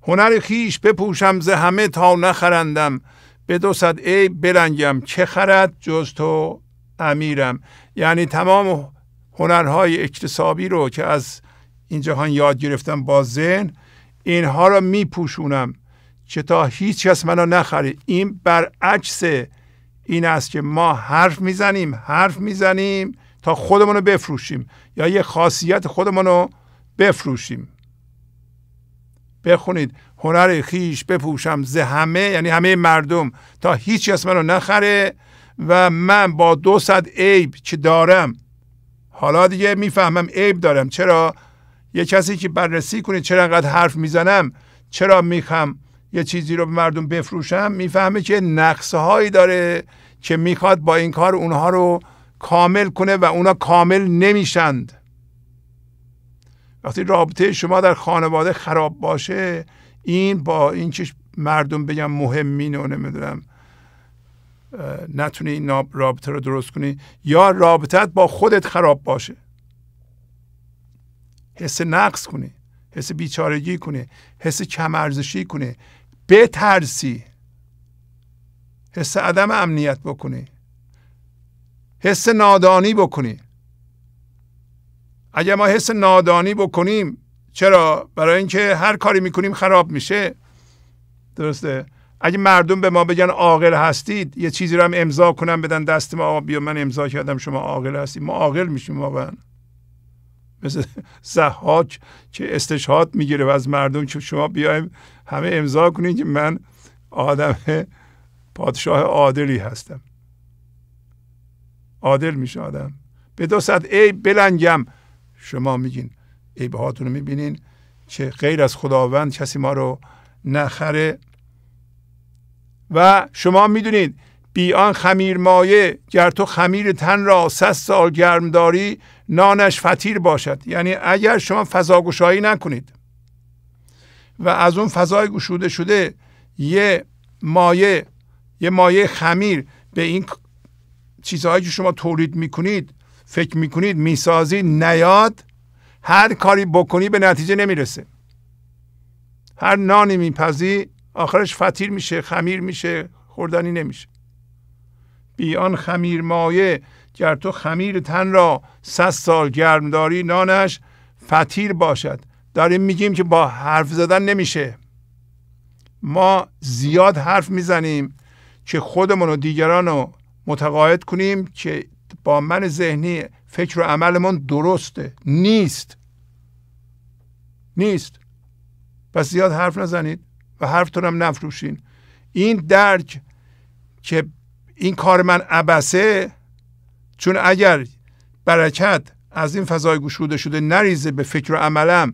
هنر خیش بپوشم ز همه تا نخرندم به دو ای بلنگم چه خرد جز تو امیرم یعنی تمام هنرهای اکتسابی رو که از این جهان یاد گرفتم با ذهن اینها را میپوشونم چه تا هیچ کس منو نخره این برعکس این است که ما حرف میزنیم حرف میزنیم تا خودمون رو بفروشیم یا یه خاصیت خودمون رو بفروشیم بخونید هنر خیش بپوشم ز همه یعنی همه مردم تا هیچ کس منو نخره و من با دو صد عیب که دارم حالا دیگه میفهمم عیب دارم چرا یه کسی که بررسی کنه چرا انقدر حرف میزنم چرا میخوام یه چیزی رو به مردم بفروشم میفهمه که نقصه هایی داره که میخواد با این کار اونها رو کامل کنه و اونا کامل نمیشند وقتی رابطه شما در خانواده خراب باشه این با این که مردم بگم مهمین و نمیدونم نتونی این رابطه رو درست کنی یا رابطت با خودت خراب باشه حس نقص کنی، حس بیچارگی کنی، حس کم کنی، کنه بترسی حس عدم امنیت بکنی، حس نادانی بکنی. اگر ما حس نادانی بکنیم چرا برای اینکه هر کاری میکنیم خراب میشه درسته اگه مردم به ما بگن عاقل هستید یه چیزی رو هم امضا کنم بدن دست ما بیا من امضا کردم شما عاقل هستید ما عاقل میشیم واقعا مثل زحاک که استشهاد میگیره و از مردم که شما بیایم همه امضا کنید که من آدم پادشاه عادلی هستم عادل میشه آدم به دو ای بلنگم شما میگین ای هاتون رو میبینین که غیر از خداوند کسی ما رو نخره و شما میدونید بیان آن خمیر مایه گر تو خمیر تن را صد سال گرم داری نانش فتیر باشد یعنی اگر شما فضا نکنید و از اون فضای گشوده شده یه مایه یه مایه خمیر به این چیزهایی که شما تولید میکنید فکر میکنید میسازی نیاد هر کاری بکنی به نتیجه نمیرسه هر نانی میپذی آخرش فتیر میشه خمیر میشه خوردنی نمیشه بی آن خمیر مایه گر تو خمیر تن را صد سال داری نانش فتیر باشد داریم میگیم که با حرف زدن نمیشه ما زیاد حرف میزنیم که خودمون و دیگران رو متقاعد کنیم که با من ذهنی فکر و عملمون درسته نیست نیست پس زیاد حرف نزنید و حرفتون هم نفروشین این درک که این کار من ابسه چون اگر برکت از این فضای گشوده شده نریزه به فکر و عملم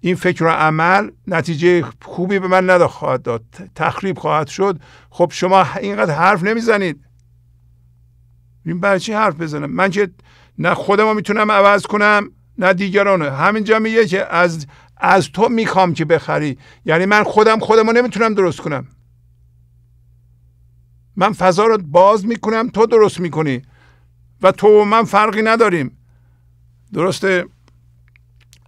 این فکر و عمل نتیجه خوبی به من نخواهد داد تخریب خواهد شد خب شما اینقدر حرف نمیزنید این برای چی حرف بزنم من که نه خودم میتونم عوض کنم نه دیگران همینجا میگه که از از تو میخوام که بخری یعنی من خودم خودم رو نمیتونم درست کنم من فضا رو باز میکنم تو درست میکنی و تو و من فرقی نداریم درسته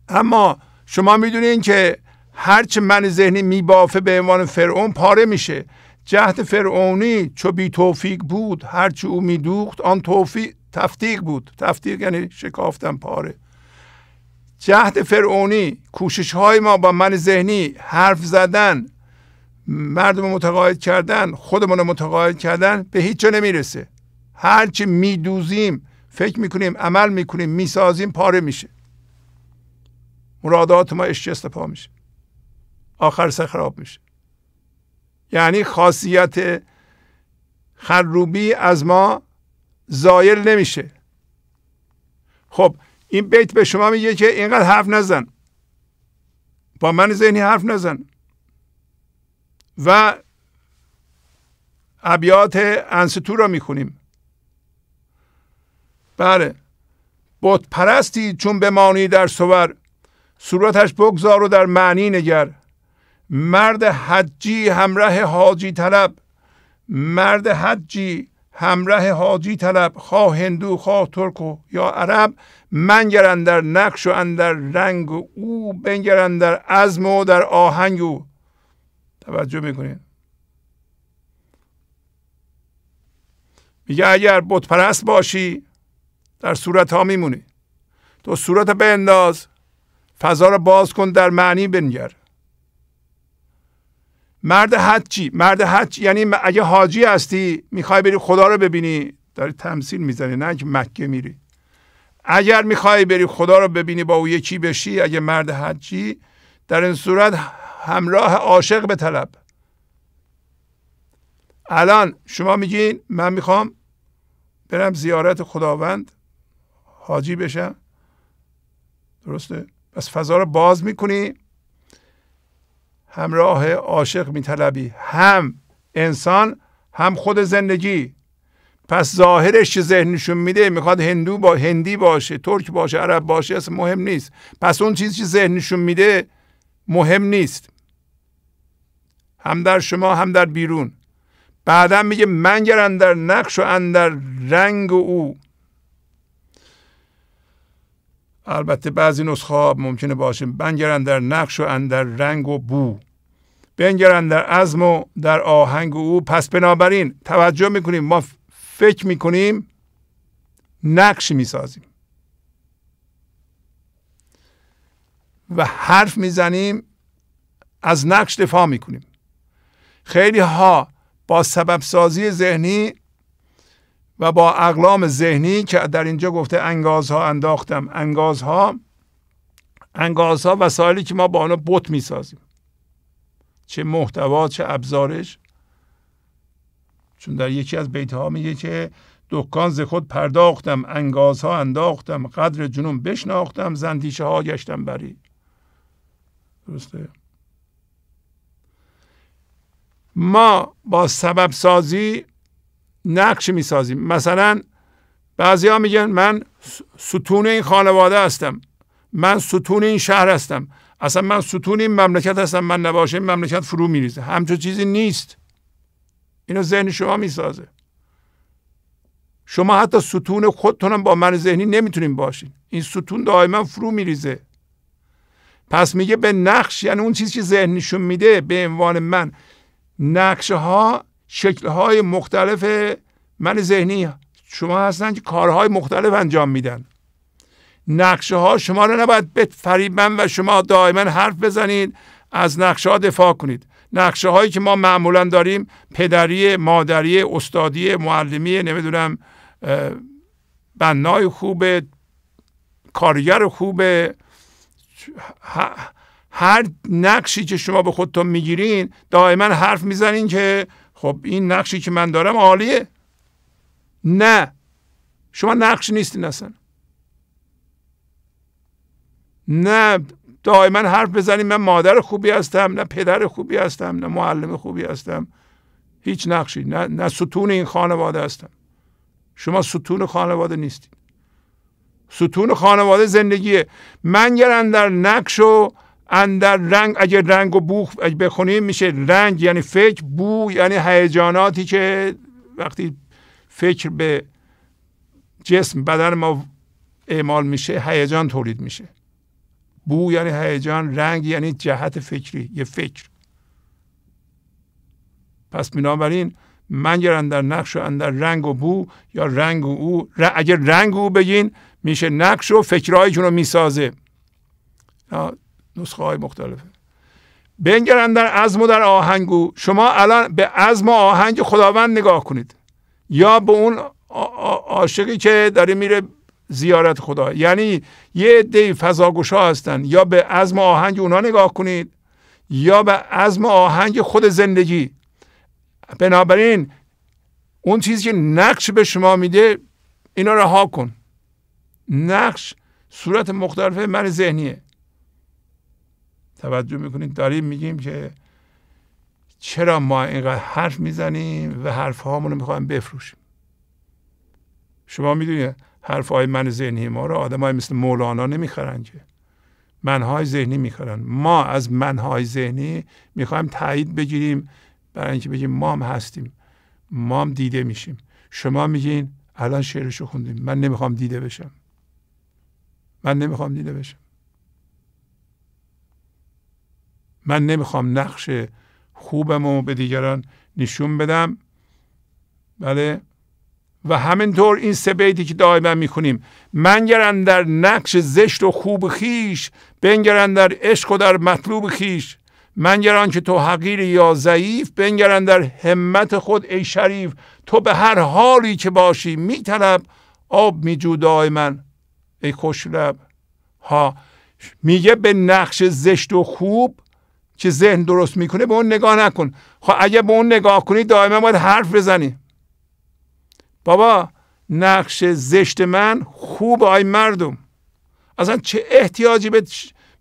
اما شما میدونین که هرچه من ذهنی میبافه به عنوان فرعون پاره میشه جهت فرعونی چو بی توفیق بود هرچه او میدوخت آن توفیق تفتیق بود تفتیق یعنی شکافتن پاره جهت فرعونی کوشش های ما با من ذهنی حرف زدن مردم متقاعد کردن خودمون رو متقاعد کردن به هیچ جا نمیرسه هرچی میدوزیم فکر میکنیم عمل میکنیم میسازیم پاره میشه مرادات ما اشکست پا میشه آخر سر خراب میشه یعنی خاصیت خروبی از ما زایل نمیشه خب این بیت به شما میگه که اینقدر حرف نزن با من ذهنی حرف نزن و ابیات انستو را میخونیم بله بت پرستی چون بمانی در سور صورتش بگذار و در معنی نگر مرد حجی همراه حاجی طلب مرد حجی همراه حاجی طلب خواه هندو خواه ترک و یا عرب منگر در نقش و اندر رنگ و او بنگر در عزم و در آهنگ و توجه میکنین میگه اگر پرست باشی در صورت ها میمونی تو صورت بنداز فضا رو باز کن در معنی بنگر مرد حجی مرد حج یعنی اگه حاجی هستی میخوای بری خدا رو ببینی داری تمثیل میزنی نه که مکه میری اگر میخوای بری خدا رو ببینی با او یکی بشی اگه مرد حجی در این صورت همراه عاشق به طلب الان شما میگین من میخوام برم زیارت خداوند حاجی بشم درسته پس فضا رو باز میکنی همراه عاشق میطلبی هم انسان هم خود زندگی پس ظاهرش چه ذهن میده میخواد هندو با هندی باشه ترک باشه عرب باشه اصلا مهم نیست پس اون چیزی که ذهنشون میده مهم نیست هم در شما هم در بیرون بعدا میگه منگر در نقش و اندر رنگ او البته بعضی نسخه ها ممکنه باشه بنگرند در نقش و اندر رنگ و بو بنگر در عزم و در آهنگ و او پس بنابراین توجه میکنیم ما فکر میکنیم نقش میسازیم و حرف میزنیم از نقش دفاع میکنیم خیلی ها با سبب سازی ذهنی و با اقلام ذهنی که در اینجا گفته انگازها انداختم انگازها انگازها وسایلی که ما با آنها بت میسازیم چه محتوا چه ابزارش چون در یکی از بیت ها میگه که دکان ز خود پرداختم انگازها انداختم قدر جنون بشناختم زندیشه ها گشتم بری درسته ما با سبب سازی نقش می سازیم مثلا بعضی ها میگن من ستون این خانواده هستم من ستون این شهر هستم اصلا من ستون این مملکت هستم من نباشه این مملکت فرو میریزه همچون چیزی نیست اینو ذهن شما می سازه. شما حتی ستون خودتونم با من ذهنی نمیتونیم باشین این ستون دائما فرو میریزه پس میگه به نقش یعنی اون چیزی که ذهنشون میده به عنوان من نقشه ها شکل های مختلف من ذهنی شما هستن که کارهای مختلف انجام میدن نقشه ها شما رو نباید بفریبن و شما دائما حرف بزنید از نقشه ها دفاع کنید نقشه هایی که ما معمولا داریم پدری مادری استادی معلمی نمیدونم بنای خوبه کارگر خوبه هر نقشی که شما به خودتون میگیرین دائما حرف میزنین که خب این نقشی که من دارم عالیه نه شما نقش نیستین اصلا نه دائما حرف بزنین من مادر خوبی هستم نه پدر خوبی هستم نه معلم خوبی هستم هیچ نقشی نه, نه ستون این خانواده هستم شما ستون خانواده نیستید ستون خانواده زندگیه من گرن در نقش و اندر رنگ اگر رنگ و بوخ بخونیم میشه رنگ یعنی فکر بو یعنی هیجاناتی که وقتی فکر به جسم بدن ما اعمال میشه هیجان تولید میشه بو یعنی هیجان رنگ یعنی جهت فکری یه فکر پس بنابراین من گر اندر نقش و اندر رنگ و بو یا رنگ و او اگر رنگ او بگین میشه نقش و فکرهایی که رو میسازه نسخه های مختلفه بنگرن در عزم و در آهنگو شما الان به عزم و آهنگ خداوند نگاه کنید یا به اون عاشقی که داره میره زیارت خدا یعنی یه عده ها هستن یا به عزم آهنگ اونا نگاه کنید یا به عزم آهنگ خود زندگی بنابراین اون چیزی که نقش به شما میده اینا رها کن نقش صورت مختلف من ذهنیه توجه میکنید داریم میگیم که چرا ما اینقدر حرف میزنیم و حرف رو میخوایم بفروشیم شما میدونید حرف های من ذهنی ما رو آدم های مثل مولانا نمیخرن که منهای ذهنی میخرن ما از منهای ذهنی میخوایم تایید بگیریم برای اینکه بگیم ما هم هستیم ما هم دیده میشیم شما میگین الان شعرشو خوندیم من نمیخوام دیده بشم من نمیخوام دیده بشم من نمیخوام نقش خوبم به دیگران نشون بدم بله و همینطور این سه بیتی که دائما میکنیم منگرن در نقش زشت و خوب خیش بنگرن در عشق و در مطلوب خیش من گران که تو حقیر یا ضعیف بنگرن در همت خود ای شریف تو به هر حالی که باشی میطلب آب میجو دائما ای خوشلب ها میگه به نقش زشت و خوب که ذهن درست میکنه به اون نگاه نکن خب اگه به اون نگاه کنی دائما باید حرف بزنی بابا نقش زشت من خوب آی مردم اصلا چه احتیاجی به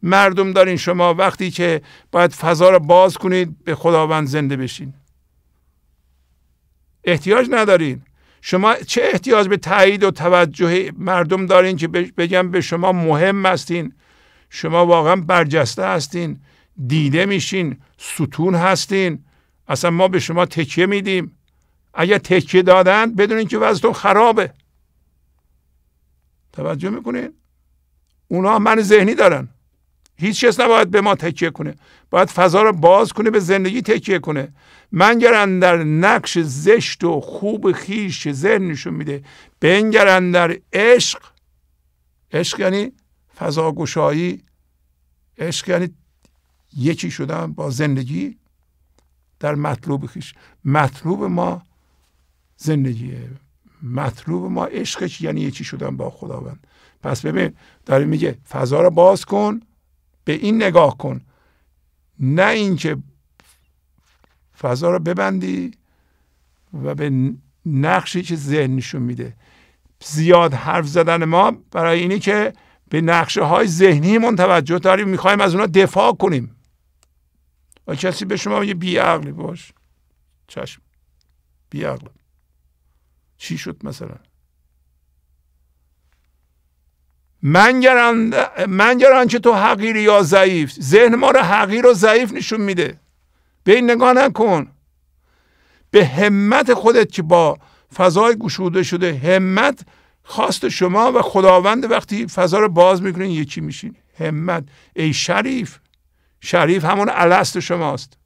مردم دارین شما وقتی که باید فضا رو باز کنید به خداوند زنده بشین احتیاج ندارین شما چه احتیاج به تایید و توجه مردم دارین که بگم به شما مهم هستین شما واقعا برجسته هستین دیده میشین ستون هستین اصلا ما به شما تکیه میدیم اگر تکیه دادن بدونین که وضعتون خرابه توجه میکنین اونا من ذهنی دارن هیچ کس نباید به ما تکیه کنه باید فضا رو باز کنه به زندگی تکیه کنه منگرن در نقش زشت و خوب خیش ذهن نشون میده بنگرن در عشق عشق یعنی فضا گشایی عشق یعنی یکی شدن با زندگی در مطلوب خیش مطلوب ما زندگیه مطلوب ما عشقش یعنی یکی شدن با خداوند پس ببین داره میگه فضا رو باز کن به این نگاه کن نه اینکه فضا رو ببندی و به نقشی که ذهنشون میده زیاد حرف زدن ما برای اینی که به نقشه های ذهنی من توجه داریم میخوایم از اونا دفاع کنیم و کسی به شما میگه بیعقلی باش چشم بیعقل چی شد مثلا منگر که تو حقیر یا ضعیف ذهن ما رو حقیر و ضعیف نشون میده به این نگاه نکن به همت خودت که با فضای گشوده شده همت خواست شما و خداوند وقتی فضا رو باز میکنین یکی میشین همت ای شریف شریف همون الست شماست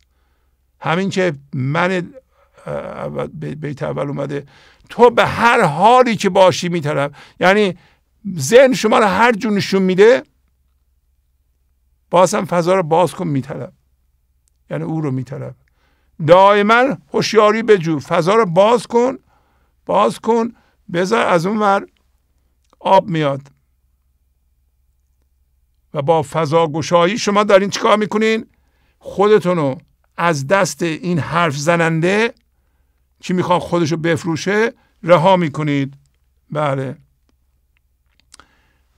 همین که من بیت اول اومده تو به هر حالی که باشی میترم یعنی ذهن شما رو هر جور نشون میده بازم فضا رو باز کن میترم یعنی او رو میطلب دائما هوشیاری بجو فضا رو باز کن باز کن بذار از اون ور آب میاد و با گشایی شما دارین چیکار میکنین خودتونو از دست این حرف زننده که میخواد خودشو بفروشه رها میکنید بله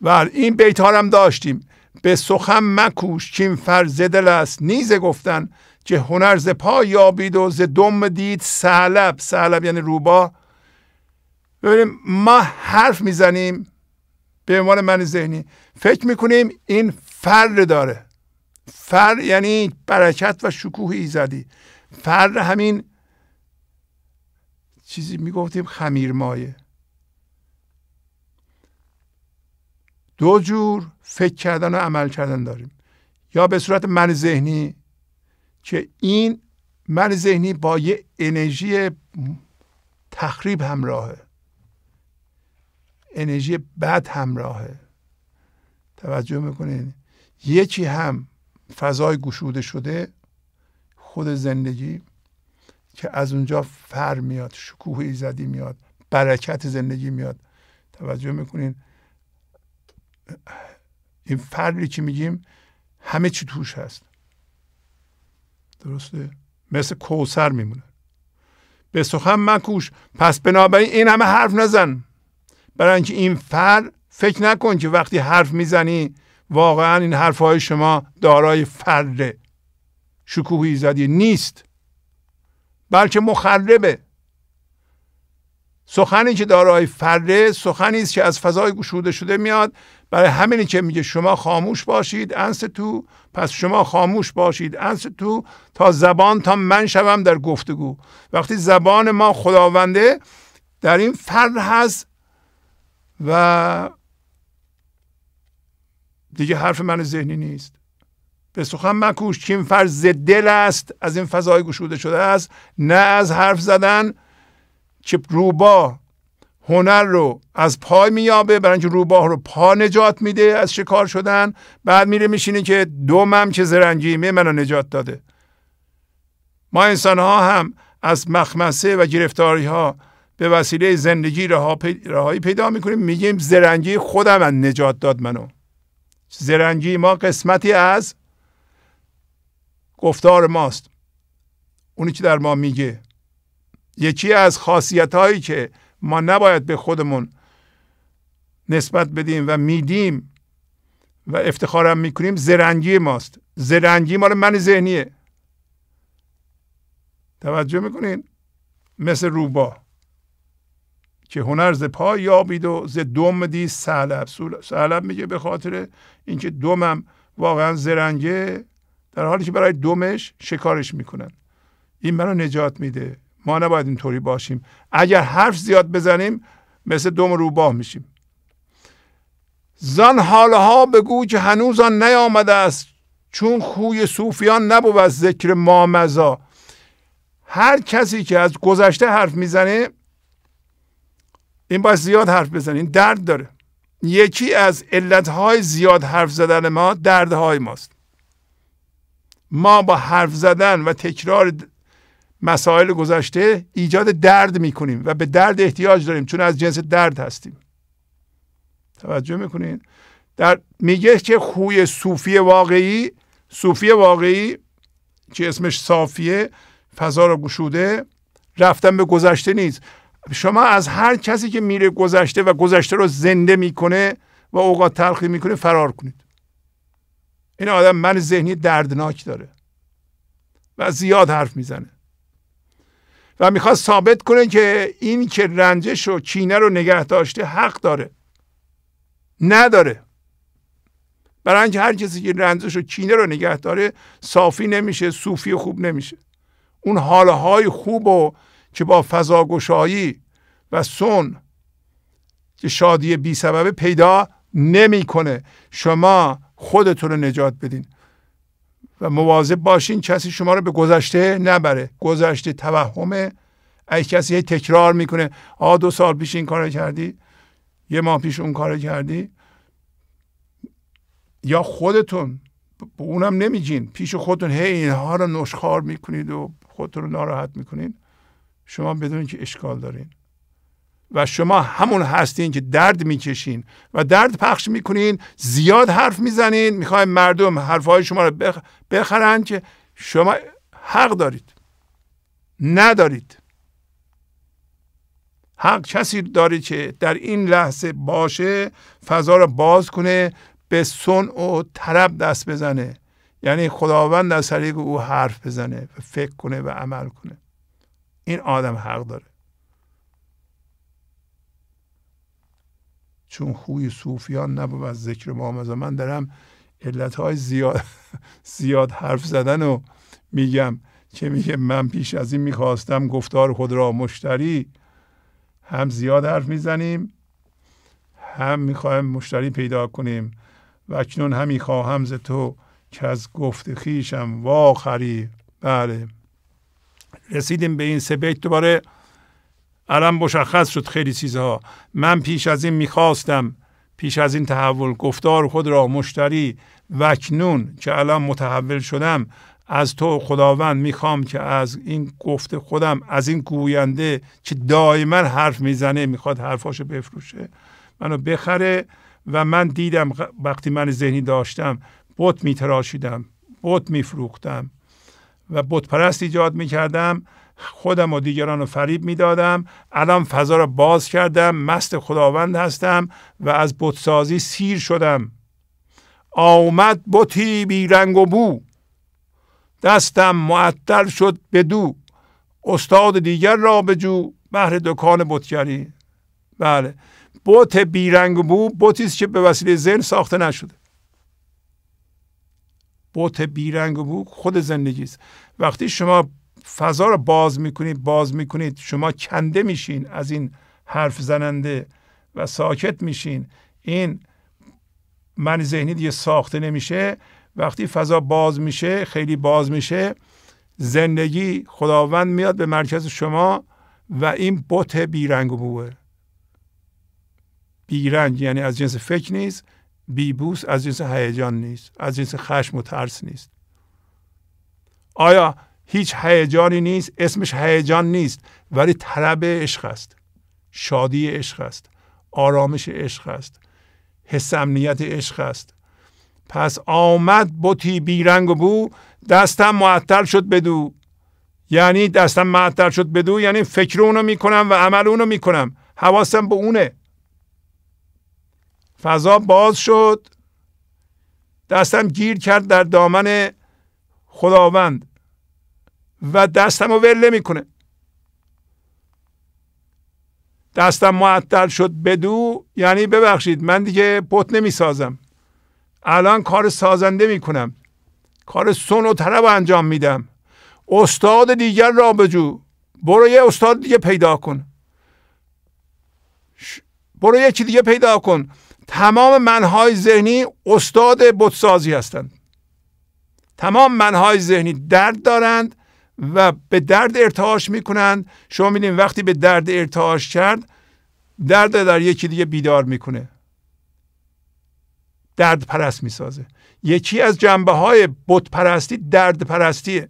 بله این بیتارم داشتیم به سخم مکوش چین فرز دل است نیزه گفتن که هنر ز پا یابید و ز دم دید سهلب سهلب یعنی روبا ببینیم ما حرف میزنیم به عنوان من ذهنی فکر میکنیم این فر داره فر یعنی برکت و شکوه ایزدی فر همین چیزی میگفتیم خمیر مایه دو جور فکر کردن و عمل کردن داریم یا به صورت من ذهنی که این من ذهنی با یه انرژی تخریب همراهه انرژی بد همراهه توجه میکنین یکی هم فضای گشوده شده خود زندگی که از اونجا فر میاد شکوه ایزدی میاد برکت زندگی میاد توجه میکنین این فردی که میگیم همه چی توش هست درسته مثل کوسر میمونه به سخن مکوش پس بنابراین این همه حرف نزن برای اینکه این فر فکر نکن که وقتی حرف میزنی واقعا این های شما دارای فره شکوهی زدی نیست بلکه مخربه سخنی که دارای فره سخنی است که از فضای گشوده شده میاد برای همینی که میگه شما خاموش باشید انس تو پس شما خاموش باشید انس تو تا زبان تا من شوم در گفتگو وقتی زبان ما خداونده در این فر هست و دیگه حرف من ذهنی نیست به سخن مکوش که این فرض دل است از این فضای گشوده شده است نه از حرف زدن که روباه هنر رو از پای میابه برای اینکه روباه رو پا نجات میده از شکار شدن بعد میره میشینه که دومم که زرنگیمه منو نجات داده ما انسان ها هم از مخمسه و گرفتاری ها به وسیله زندگی رهایی پیدا میکنیم میگیم زرنگی خودم من نجات داد منو زرنگی ما قسمتی از گفتار ماست اونی که در ما میگه یکی از خاصیت هایی که ما نباید به خودمون نسبت بدیم و میدیم و افتخارم میکنیم زرنگی ماست زرنگی مال من ذهنیه توجه میکنین مثل روبا که هنر ز پای یابید و ز دم دی صلب سهلب میگه به خاطر اینکه دمم واقعا زرنگه در حالی که برای دمش شکارش میکنن این منو نجات میده ما نباید اینطوری باشیم اگر حرف زیاد بزنیم مثل دم روباه میشیم زن حالها بگو که هنوز آن نیامده است چون خوی صوفیان نبود ذکر مامزا هر کسی که از گذشته حرف میزنه این باید زیاد حرف بزنین درد داره یکی از علتهای زیاد حرف زدن ما دردهای ماست ما با حرف زدن و تکرار مسائل گذشته ایجاد درد میکنیم و به درد احتیاج داریم چون از جنس درد هستیم توجه میکنین در میگه که خوی صوفی واقعی صوفی واقعی که اسمش صافیه فضا رو گشوده رفتن به گذشته نیست شما از هر کسی که میره گذشته و گذشته رو زنده میکنه و اوقات تلخی میکنه فرار کنید این آدم من ذهنی دردناک داره و زیاد حرف میزنه و میخواد ثابت کنه که این که رنجش و کینه رو نگه داشته حق داره نداره برای هر کسی که رنجش و کینه رو نگه داره صافی نمیشه صوفی خوب نمیشه اون حالهای خوب و که با فضاگشایی و سون که شادی بی سببه پیدا نمیکنه شما خودتون رو نجات بدین و مواظب باشین کسی شما رو به گذشته نبره گذشته توهمه ای کسی هی تکرار میکنه آ دو سال پیش این کار کردی یه ماه پیش اون کار کردی یا خودتون به اونم نمیجین پیش خودتون هی اینها رو نشخار میکنید و خودتون رو ناراحت میکنید شما بدونید که اشکال دارین و شما همون هستین که درد میکشین و درد پخش میکنین زیاد حرف میزنین میخواین مردم حرفهای شما رو بخ... بخرن که شما حق دارید ندارید حق کسی دارید که در این لحظه باشه فضا رو باز کنه به سن و طرب دست بزنه یعنی خداوند از طریق او حرف بزنه و فکر کنه و عمل کنه این آدم حق داره چون خوی صوفیان نبود ذکر مامزا من دارم علتهای زیاد زیاد حرف زدن و میگم که میگه من پیش از این میخواستم گفتار خود را مشتری هم زیاد حرف میزنیم هم میخواهم مشتری پیدا کنیم و اکنون همی خواهم ز تو که از گفت خیشم واخری بله رسیدیم به این سه بیت دوباره الان مشخص شد خیلی چیزها من پیش از این میخواستم پیش از این تحول گفتار خود را مشتری وکنون که الان متحول شدم از تو خداوند میخوام که از این گفته خودم از این گوینده که دائما حرف میزنه میخواد حرفاشو بفروشه منو بخره و من دیدم وقتی من ذهنی داشتم بت میتراشیدم بت میفروختم و بتپرست ایجاد میکردم خودم و دیگران رو فریب میدادم الان فضا را باز کردم مست خداوند هستم و از بتسازی سیر شدم آمد بتی بی رنگ و بو دستم معطل شد به دو استاد دیگر را جو بهر دکان بتگری بله بت بیرنگ بو بتی است که به وسیله ذهن ساخته نشده بوت بیرنگ و بو خود زندگی است وقتی شما فضا رو باز میکنید باز میکنید شما کنده میشین از این حرف زننده و ساکت میشین این من ذهنی دیگه ساخته نمیشه وقتی فضا باز میشه خیلی باز میشه زندگی خداوند میاد به مرکز شما و این بوت بیرنگ و بوه بیرنگ یعنی از جنس فکر نیست بیبوس از جنس هیجان نیست از جنس خشم و ترس نیست آیا هیچ هیجانی نیست اسمش هیجان نیست ولی طلب عشق است شادی عشق است آرامش عشق است حس امنیت عشق است پس آمد بوتی بیرنگ و بو دستم معطل شد بدو یعنی دستم معطل شد بدو یعنی فکر اونو میکنم و عمل اونو میکنم حواسم به اونه فضا باز شد دستم گیر کرد در دامن خداوند و دستم رو ول نمیکنه دستم معطل شد بدو یعنی ببخشید من دیگه بت نمیسازم الان کار سازنده میکنم کار سن و طلب انجام میدم استاد دیگر را بجو برو یه استاد دیگه پیدا کن برو یکی دیگه پیدا کن تمام منهای ذهنی استاد بتسازی هستند تمام منهای ذهنی درد دارند و به درد ارتعاش میکنند شما میدین وقتی به درد ارتعاش کرد درد در یکی دیگه بیدار میکنه درد پرست میسازه یکی از جنبه های بت پرستی درد پرستیه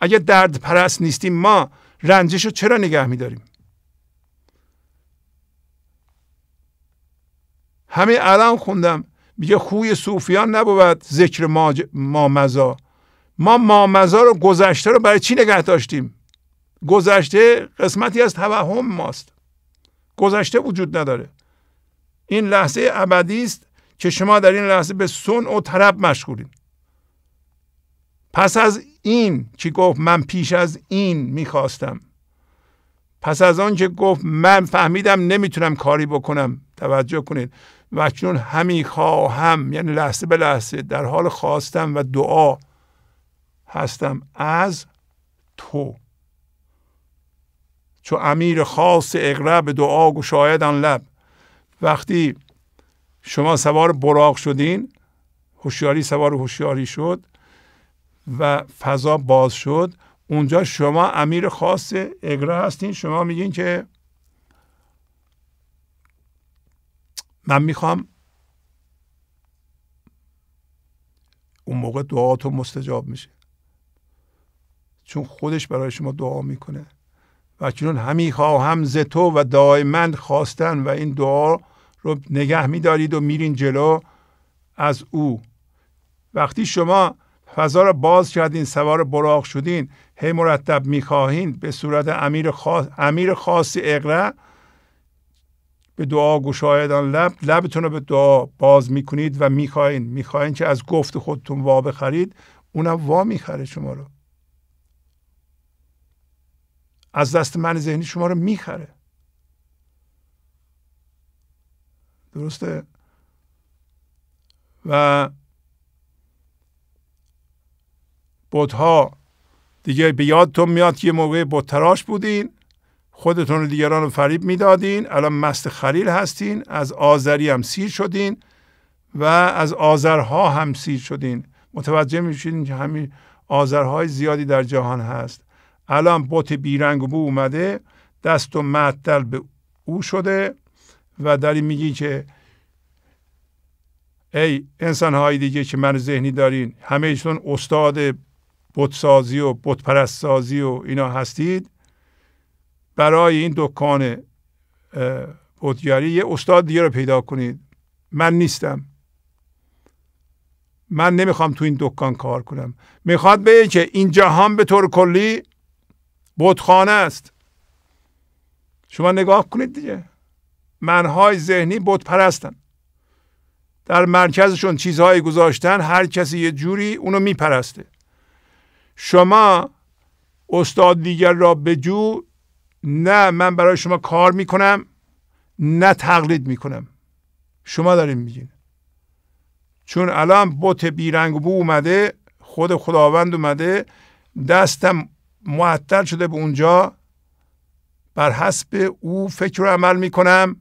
اگر درد پرست نیستیم ما رنجش رو چرا نگه میداریم همین الان خوندم میگه خوی صوفیان نبود ذکر ما, ما مزا ما مامزا رو گذشته رو برای چی نگه داشتیم گذشته قسمتی از توهم ماست گذشته وجود نداره این لحظه ابدی است که شما در این لحظه به سن و طرب مشغولید پس از این که گفت من پیش از این میخواستم پس از آن که گفت من فهمیدم نمیتونم کاری بکنم توجه کنید و اکنون همی خواهم یعنی لحظه به لحظه در حال خواستم و دعا هستم از تو چو امیر خاص به دعا گشاید آن لب وقتی شما سوار براق شدین هوشیاری سوار هوشیاری شد و فضا باز شد اونجا شما امیر خاص اگره هستین شما میگین که من میخوام اون موقع دعاتون مستجاب میشه چون خودش برای شما دعا میکنه و چون همی خواهم ز تو و دائما خواستن و این دعا رو نگه میدارید و میرین جلو از او وقتی شما فضا رو باز کردین سوار براق شدین هی مرتب میخواهین به صورت امیر, خاص، امیر خاصی اقره به دعا گشاید لب لبتون رو به دعا باز میکنید و میخواین میخواین که از گفت خودتون وا بخرید اونم وا میخره شما رو از دست من ذهنی شما رو میخره درسته و بودها دیگه به یادتون میاد که یه موقع تراش بودین خودتون رو دیگران رو فریب میدادین الان مست خلیل هستین از آذری هم سیر شدین و از آذرها هم سیر شدین متوجه میشین که همین آذرهای زیادی در جهان هست الان بت بیرنگ و بو اومده دست و معدل به او شده و این میگی که ای انسان های دیگه که من ذهنی دارین همه ایشون استاد سازی و پرست سازی و اینا هستید برای این دکان بودیاری یه استاد دیگه رو پیدا کنید من نیستم من نمیخوام تو این دکان کار کنم میخواد بگه که این جهان به طور کلی بودخانه است شما نگاه کنید دیگه منهای ذهنی بود پرستن در مرکزشون چیزهایی گذاشتن هر کسی یه جوری اونو میپرسته شما استاد دیگر را به جو نه من برای شما کار میکنم نه تقلید میکنم شما داریم میگین چون الان بوت بیرنگ بو اومده خود خداوند اومده دستم معطل شده به اونجا بر حسب او فکر و عمل میکنم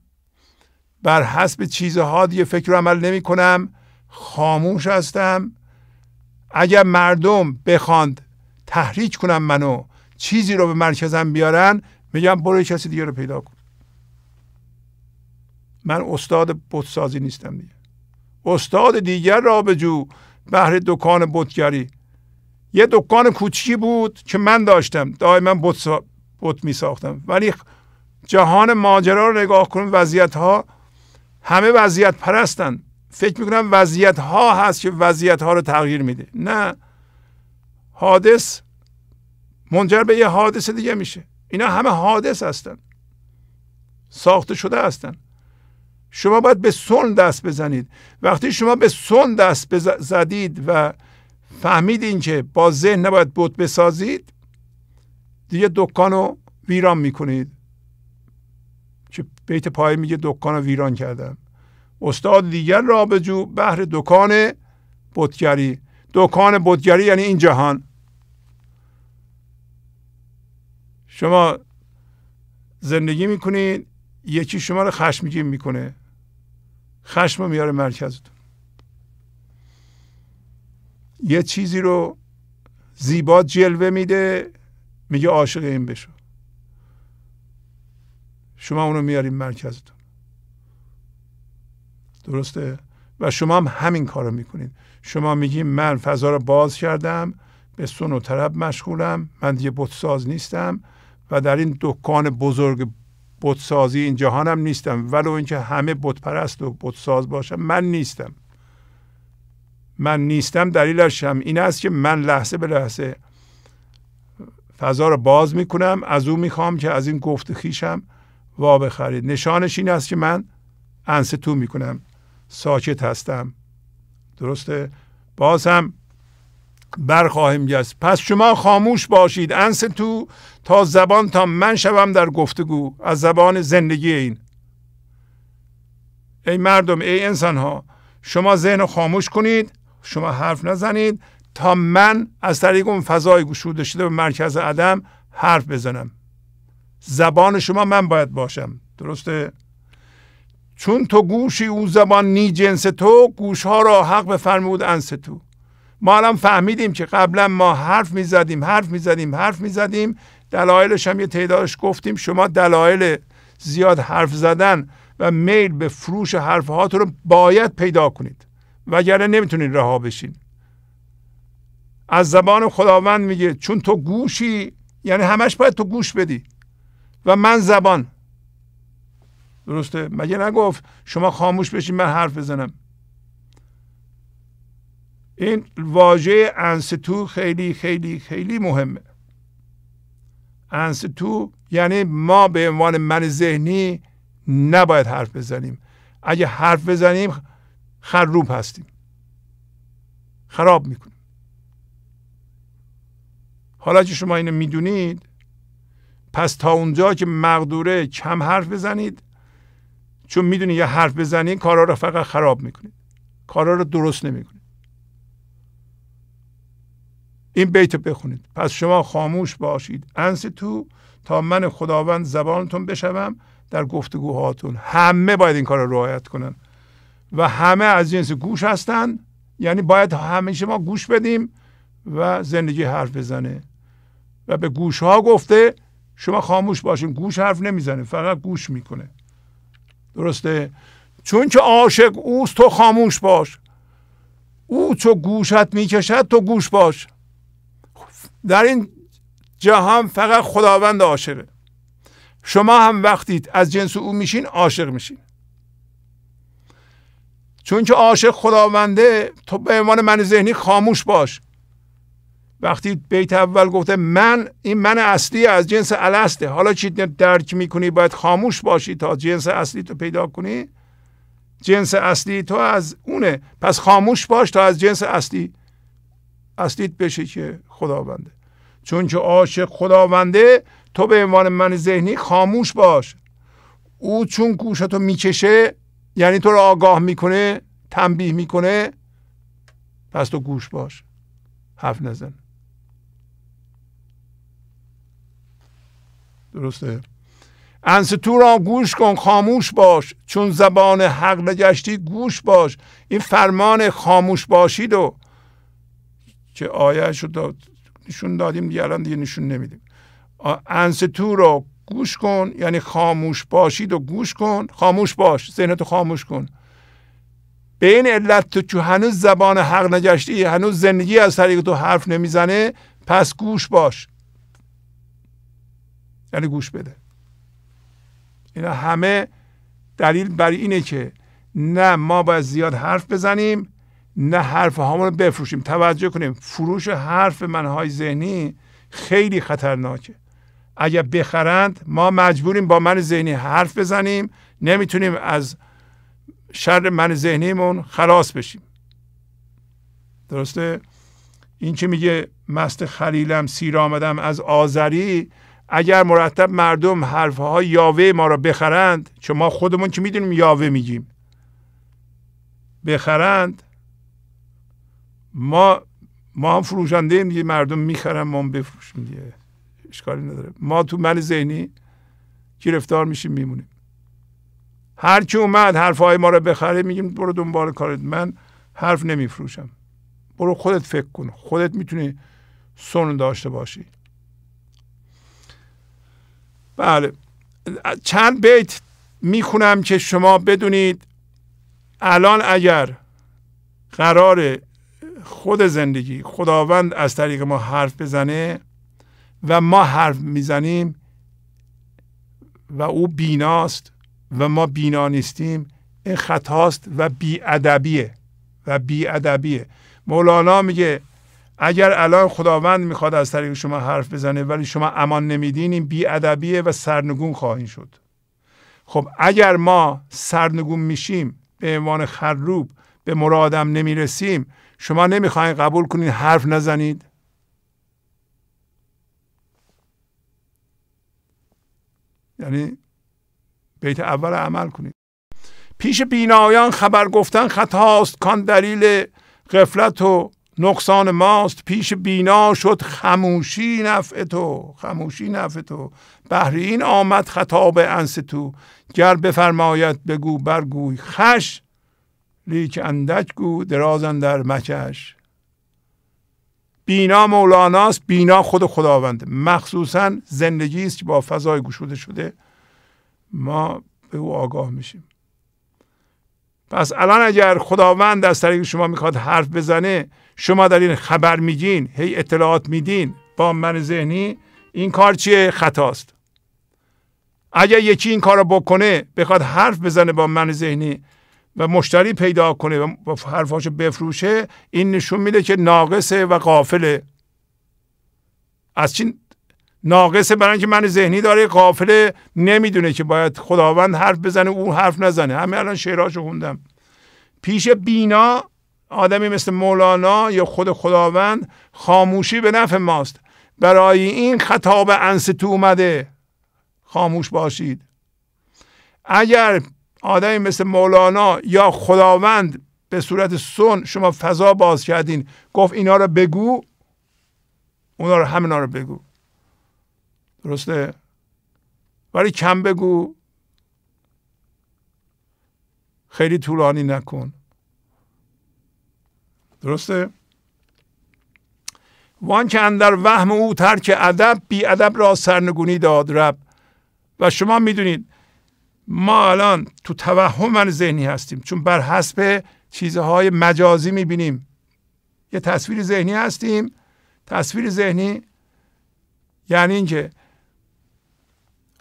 بر حسب چیزها دیگه فکر و عمل نمی کنم خاموش هستم اگر مردم بخواند تحریک کنم منو چیزی رو به مرکزم بیارن میگم برو کسی دیگه رو پیدا کن من استاد بتسازی نیستم دیگه استاد دیگر را جو بهر دکان بتگری یه دکان کوچکی بود که من داشتم دائما بت سا... می ساختم ولی جهان ماجرا رو نگاه کن وضعیت ها همه وضعیت پرستن فکر میکنم وضعیت ها هست که وضعیت ها رو تغییر میده نه حادث منجر به یه حادث دیگه میشه اینا همه حادث هستند ساخته شده هستند شما باید به سن دست بزنید وقتی شما به سن دست زدید و فهمیدین که با ذهن نباید بود بسازید دیگه دکان رو ویران میکنید که بیت پای میگه دکان رو ویران کردم استاد دیگر را بجو بهر دکان بتگری دکان بتگری یعنی این جهان شما زندگی میکنید یکی شما رو خشمگین میکنه خشم رو میاره مرکزتون یه چیزی رو زیبا جلوه میده میگه عاشق این بشو شما اونو میاریم مرکزتون درسته و شما هم همین کارو میکنید شما میگیم من فضا رو باز کردم به سن و طرب مشغولم من دیگه بتساز نیستم و در این دکان بزرگ بتسازی این جهانم نیستم ولو اینکه همه پرست و بتساز باشم من نیستم من نیستم دلیلش هم این است که من لحظه به لحظه فضا رو باز میکنم از او میخوام که از این گفت خیشم وا بخرید نشانش این است که من انستو میکنم ساکت هستم درسته باز هم برخواهیم گشت پس شما خاموش باشید انس تو تا زبان تا من شوم در گفتگو از زبان زندگی این ای مردم ای انسان ها شما ذهن خاموش کنید شما حرف نزنید تا من از طریق اون فضای گشوده شده به مرکز عدم حرف بزنم زبان شما من باید باشم درسته چون تو گوشی او زبان نی جنس تو گوش ها را حق بفرمود انس تو ما الان فهمیدیم که قبلا ما حرف میزدیم حرف میزدیم حرف میزدیم دلایلش هم یه تعدادش گفتیم شما دلایل زیاد حرف زدن و میل به فروش حرف هاتون رو باید پیدا کنید وگرنه نمیتونید رها بشین از زبان خداوند میگه چون تو گوشی یعنی همش باید تو گوش بدی و من زبان درسته مگه نگفت شما خاموش بشین من حرف بزنم این واژه انستو خیلی خیلی خیلی مهمه انستو یعنی ما به عنوان من ذهنی نباید حرف بزنیم اگه حرف بزنیم خروب هستیم خراب میکنیم حالا که شما اینو میدونید پس تا اونجا که مقدوره کم حرف بزنید چون میدونید یه حرف بزنید کارا رو فقط خراب میکنید کارا رو درست نمیکنید این بیت بخونید پس شما خاموش باشید انس تو تا من خداوند زبانتون بشوم در گفتگوهاتون همه باید این کار رو رعایت کنن و همه از جنس گوش هستند یعنی باید همیشه ما گوش بدیم و زندگی حرف بزنه و به گوش ها گفته شما خاموش باشین گوش حرف نمیزنه فقط گوش میکنه درسته چون که عاشق اوست تو خاموش باش او چو گوشت میکشد تو گوش باش در این جهان فقط خداوند عاشقه شما هم وقتی از جنس او میشین عاشق میشین چون که عاشق خداونده تو به عنوان من ذهنی خاموش باش وقتی بیت اول گفته من این من اصلی از جنس السته حالا چی درک میکنی باید خاموش باشی تا جنس اصلی تو پیدا کنی جنس اصلی تو از اونه پس خاموش باش تا از جنس اصلی اصلیت بشه که خداونده چون که عاشق خداونده تو به عنوان من ذهنی خاموش باش او چون گوشتو میکشه یعنی تو رو آگاه میکنه تنبیه میکنه پس تو گوش باش حرف نزن درسته انس تو را گوش کن خاموش باش چون زبان حق نگشتی گوش باش این فرمان خاموش باشید و که آیه شد نشون دادیم دیگه الان دیگه نشون نمیدیم انستو رو گوش کن یعنی خاموش باشید و گوش کن خاموش باش ذهنتو خاموش کن به این علت تو که هنوز زبان حق نگشتی هنوز زندگی از طریق تو حرف نمیزنه پس گوش باش یعنی گوش بده اینا همه دلیل بر اینه که نه ما باید زیاد حرف بزنیم نه حرف هامون رو بفروشیم توجه کنیم فروش حرف منهای ذهنی خیلی خطرناکه اگر بخرند ما مجبوریم با من ذهنی حرف بزنیم نمیتونیم از شر من ذهنیمون خلاص بشیم درسته این که میگه مست خلیلم سیر آمدم از آذری اگر مرتب مردم حرفهای یاوه ما را بخرند چون ما خودمون که میدونیم یاوه میگیم بخرند ما ما هم فروشنده ایم دیگه مردم میخرن ما هم بفروشیم دیگه اشکالی نداره ما تو من ذهنی گرفتار میشیم میمونیم هر کی اومد حرفهای ما رو بخره میگیم برو دنبال کارت من حرف نمیفروشم برو خودت فکر کن خودت میتونی سن داشته باشی بله چند بیت میخونم که شما بدونید الان اگر قرار خود زندگی خداوند از طریق ما حرف بزنه و ما حرف میزنیم و او بیناست و ما بینا نیستیم این خطاست و بیادبیه و بیادبیه مولانا میگه اگر الان خداوند میخواد از طریق شما حرف بزنه ولی شما امان نمیدین این بیادبیه و سرنگون خواهیم شد خب اگر ما سرنگون میشیم به عنوان خروب به مرادم نمیرسیم شما نمیخواین قبول کنید حرف نزنید یعنی بیت اول عمل کنید پیش بینایان خبر گفتن خطاست کان دلیل قفلت و نقصان ماست پیش بینا شد خموشی نفع تو خموشی نفع تو بهرین این آمد خطاب انس تو گر بفرماید بگو برگوی خش لیک اندک گو درازن در مکش بینا مولاناست بینا خود خداوند مخصوصا زندگی است که با فضای گشوده شده ما به او آگاه میشیم پس الان اگر خداوند از طریق شما میخواد حرف بزنه شما در این خبر میگین هی اطلاعات میدین با من ذهنی این کار چیه خطاست اگر یکی این کار رو بکنه بخواد حرف بزنه با من ذهنی و مشتری پیدا کنه و حرفاشو بفروشه این نشون میده که ناقصه و قافله از چین ناقصه برای اینکه من ذهنی داره قافله نمیدونه که باید خداوند حرف بزنه او حرف نزنه همه الان شعراشو خوندم پیش بینا آدمی مثل مولانا یا خود خداوند خاموشی به نفع ماست برای این خطاب انس تو اومده خاموش باشید اگر آدمی مثل مولانا یا خداوند به صورت سن شما فضا باز کردین گفت اینا رو بگو اونا رو همینا رو بگو درسته ولی کم بگو خیلی طولانی نکن درسته وان که اندر وهم او ترک ادب بی ادب را سرنگونی داد رب و شما میدونید ما الان تو توهم من ذهنی هستیم چون بر حسب چیزهای مجازی میبینیم یه تصویر ذهنی هستیم تصویر ذهنی یعنی اینکه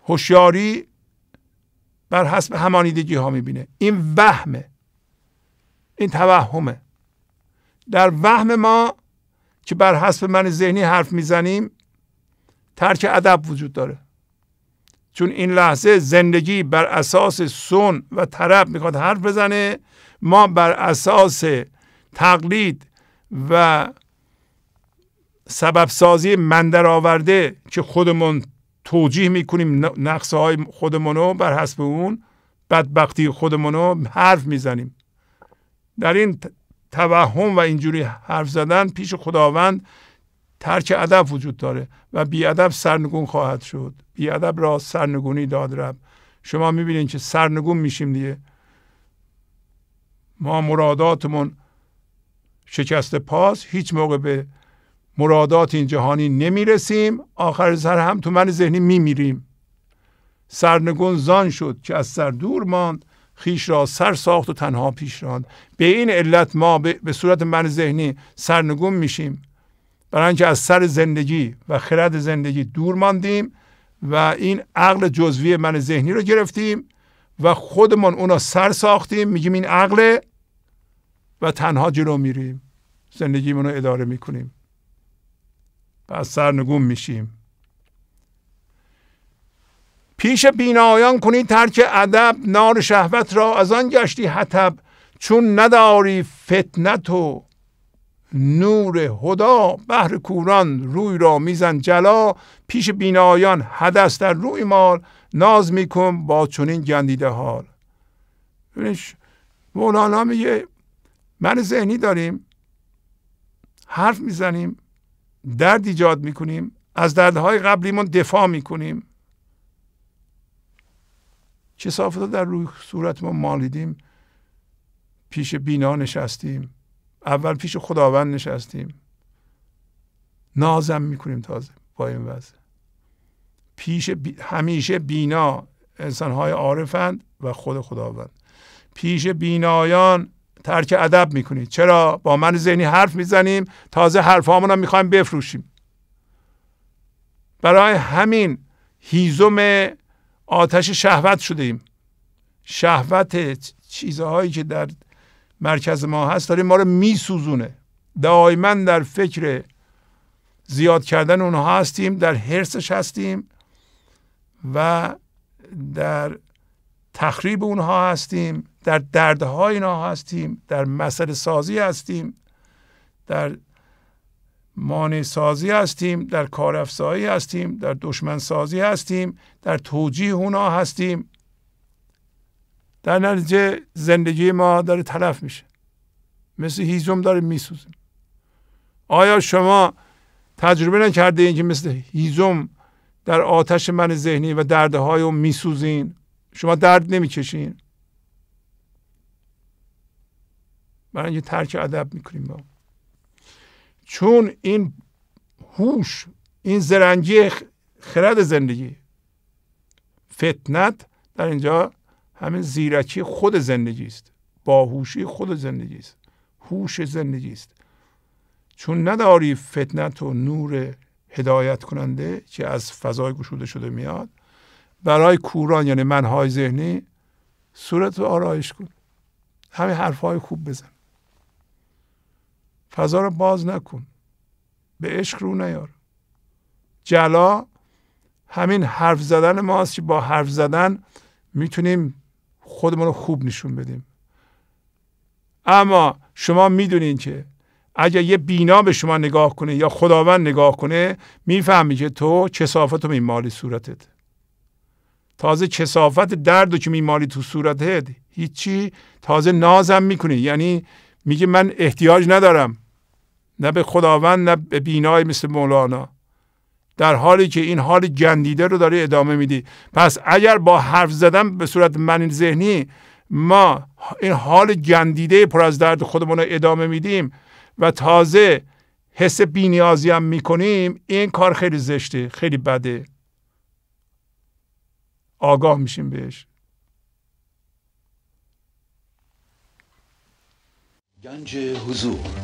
هوشیاری بر حسب همانیدگی ها میبینه این وهمه این توهمه در وهم ما که بر حسب من ذهنی حرف میزنیم ترک ادب وجود داره چون این لحظه زندگی بر اساس سن و طرف میخواد حرف بزنه ما بر اساس تقلید و سببسازی مندر آورده که خودمون توجیه میکنیم نقصه های خودمون رو بر حسب اون بدبختی خودمون رو حرف میزنیم در این توهم و اینجوری حرف زدن پیش خداوند ترک ادب وجود داره و ادب سرنگون خواهد شد ادب را سرنگونی داد رب شما میبینید که سرنگون میشیم دیگه ما مراداتمون شکست پاس هیچ موقع به مرادات این جهانی نمیرسیم آخر سر هم تو من ذهنی میمیریم سرنگون زان شد که از سر دور ماند خیش را سر ساخت و تنها پیش راند به این علت ما به صورت من ذهنی سرنگون میشیم برای اینکه از سر زندگی و خرد زندگی دور ماندیم و این عقل جزوی من ذهنی رو گرفتیم و خودمان اونا سر ساختیم میگیم این عقل و تنها جلو میریم زندگیمون رو اداره میکنیم و از سرنگون میشیم پیش بینایان کنی ترک ادب نار شهوت را از آن گشتی حتب چون نداری فتنت و نور خدا بهر کوران روی را میزن جلا پیش بینایان حدث در روی مال ناز میکن با چنین گندیده حال مولانا میگه من ذهنی داریم حرف میزنیم درد ایجاد میکنیم از دردهای قبلیمون دفاع میکنیم کسافت در روی صورت ما مالیدیم پیش بینا نشستیم اول پیش خداوند نشستیم نازم میکنیم تازه با این وضع پیش همیشه بینا انسانهای عارفند و خود خداوند پیش بینایان ترک ادب میکنید چرا با من ذهنی حرف میزنیم تازه حرفهامون هم میخوایم بفروشیم برای همین هیزم آتش شهوت شده ایم شهوت چیزهایی که در مرکز ما هست داره ما رو میسوزونه دائما در فکر زیاد کردن اونها هستیم در حرسش هستیم و در تخریب اونها هستیم در دردهای اینها هستیم در مسئله سازی هستیم در مانع سازی هستیم در کارافزایی هستیم در دشمن سازی هستیم در توجیه اونها هستیم در نتیجه زندگی ما داره تلف میشه مثل هیزم داره میسوزیم آیا شما تجربه نکرده این که مثل هیزم در آتش من ذهنی و دردهای اون میسوزین شما درد نمیکشین برای اینکه ترک ادب میکنیم ما چون این هوش این زرنگی خرد زندگی فتنت در اینجا همین زیرکی خود زندگی است باهوشی خود زندگی است هوش زندگی است چون نداری فتنت و نور هدایت کننده که از فضای گشوده شده میاد برای کوران یعنی منهای ذهنی صورت رو آرایش کن همین حرفهای خوب بزن فضا رو باز نکن به عشق رو نیار جلا همین حرف زدن ماست که با حرف زدن میتونیم خودمون رو خوب نشون بدیم اما شما میدونین که اگر یه بینا به شما نگاه کنه یا خداوند نگاه کنه میفهمی که تو کسافت رو میمالی صورتت تازه کسافت درد رو که میمالی تو صورتت هیچی تازه نازم میکنی یعنی میگه من احتیاج ندارم نه به خداوند نه به بینای مثل مولانا در حالی که این حال گندیده رو داری ادامه میدی پس اگر با حرف زدن به صورت من ذهنی ما این حال گندیده پر از درد خودمون رو ادامه میدیم و تازه حس بینیازی هم میکنیم این کار خیلی زشته خیلی بده آگاه میشیم بهش گنج حضور